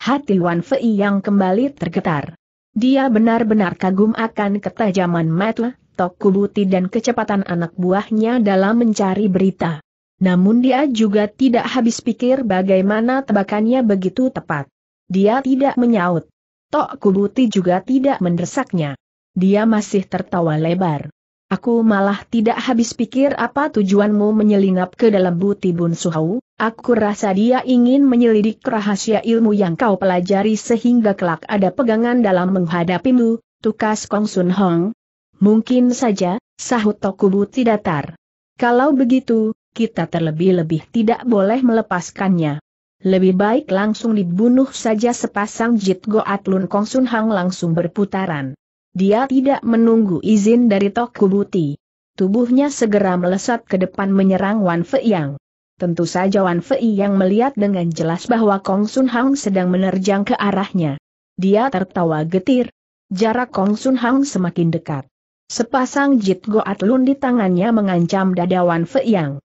hati Wan Fei yang kembali tergetar. Dia benar-benar kagum akan ketajaman mata, tok kubuti dan kecepatan anak buahnya dalam mencari berita. Namun dia juga tidak habis pikir bagaimana tebakannya begitu tepat. Dia tidak menyaut. Tok kubuti juga tidak mendesaknya. Dia masih tertawa lebar. Aku malah tidak habis pikir apa tujuanmu menyelinap ke dalam buti bun suhau, Aku rasa dia ingin menyelidik rahasia ilmu yang kau pelajari sehingga kelak ada pegangan dalam menghadapimu, tukas Kong Sun Hong. Mungkin saja, sahut Tokubu tidak tar. Kalau begitu, kita terlebih-lebih tidak boleh melepaskannya. Lebih baik langsung dibunuh saja sepasang Jit Goat Lun Kong Sun Hang langsung berputaran. Dia tidak menunggu izin dari Tokubuti. Tubuhnya segera melesat ke depan menyerang Wan Fei Yang. Tentu saja Wan Fei yang melihat dengan jelas bahwa Kong Sun Hang sedang menerjang ke arahnya. Dia tertawa getir. Jarak Kong Sun Hang semakin dekat. Sepasang jit goat lun di tangannya mengancam dada Wan Fei yang.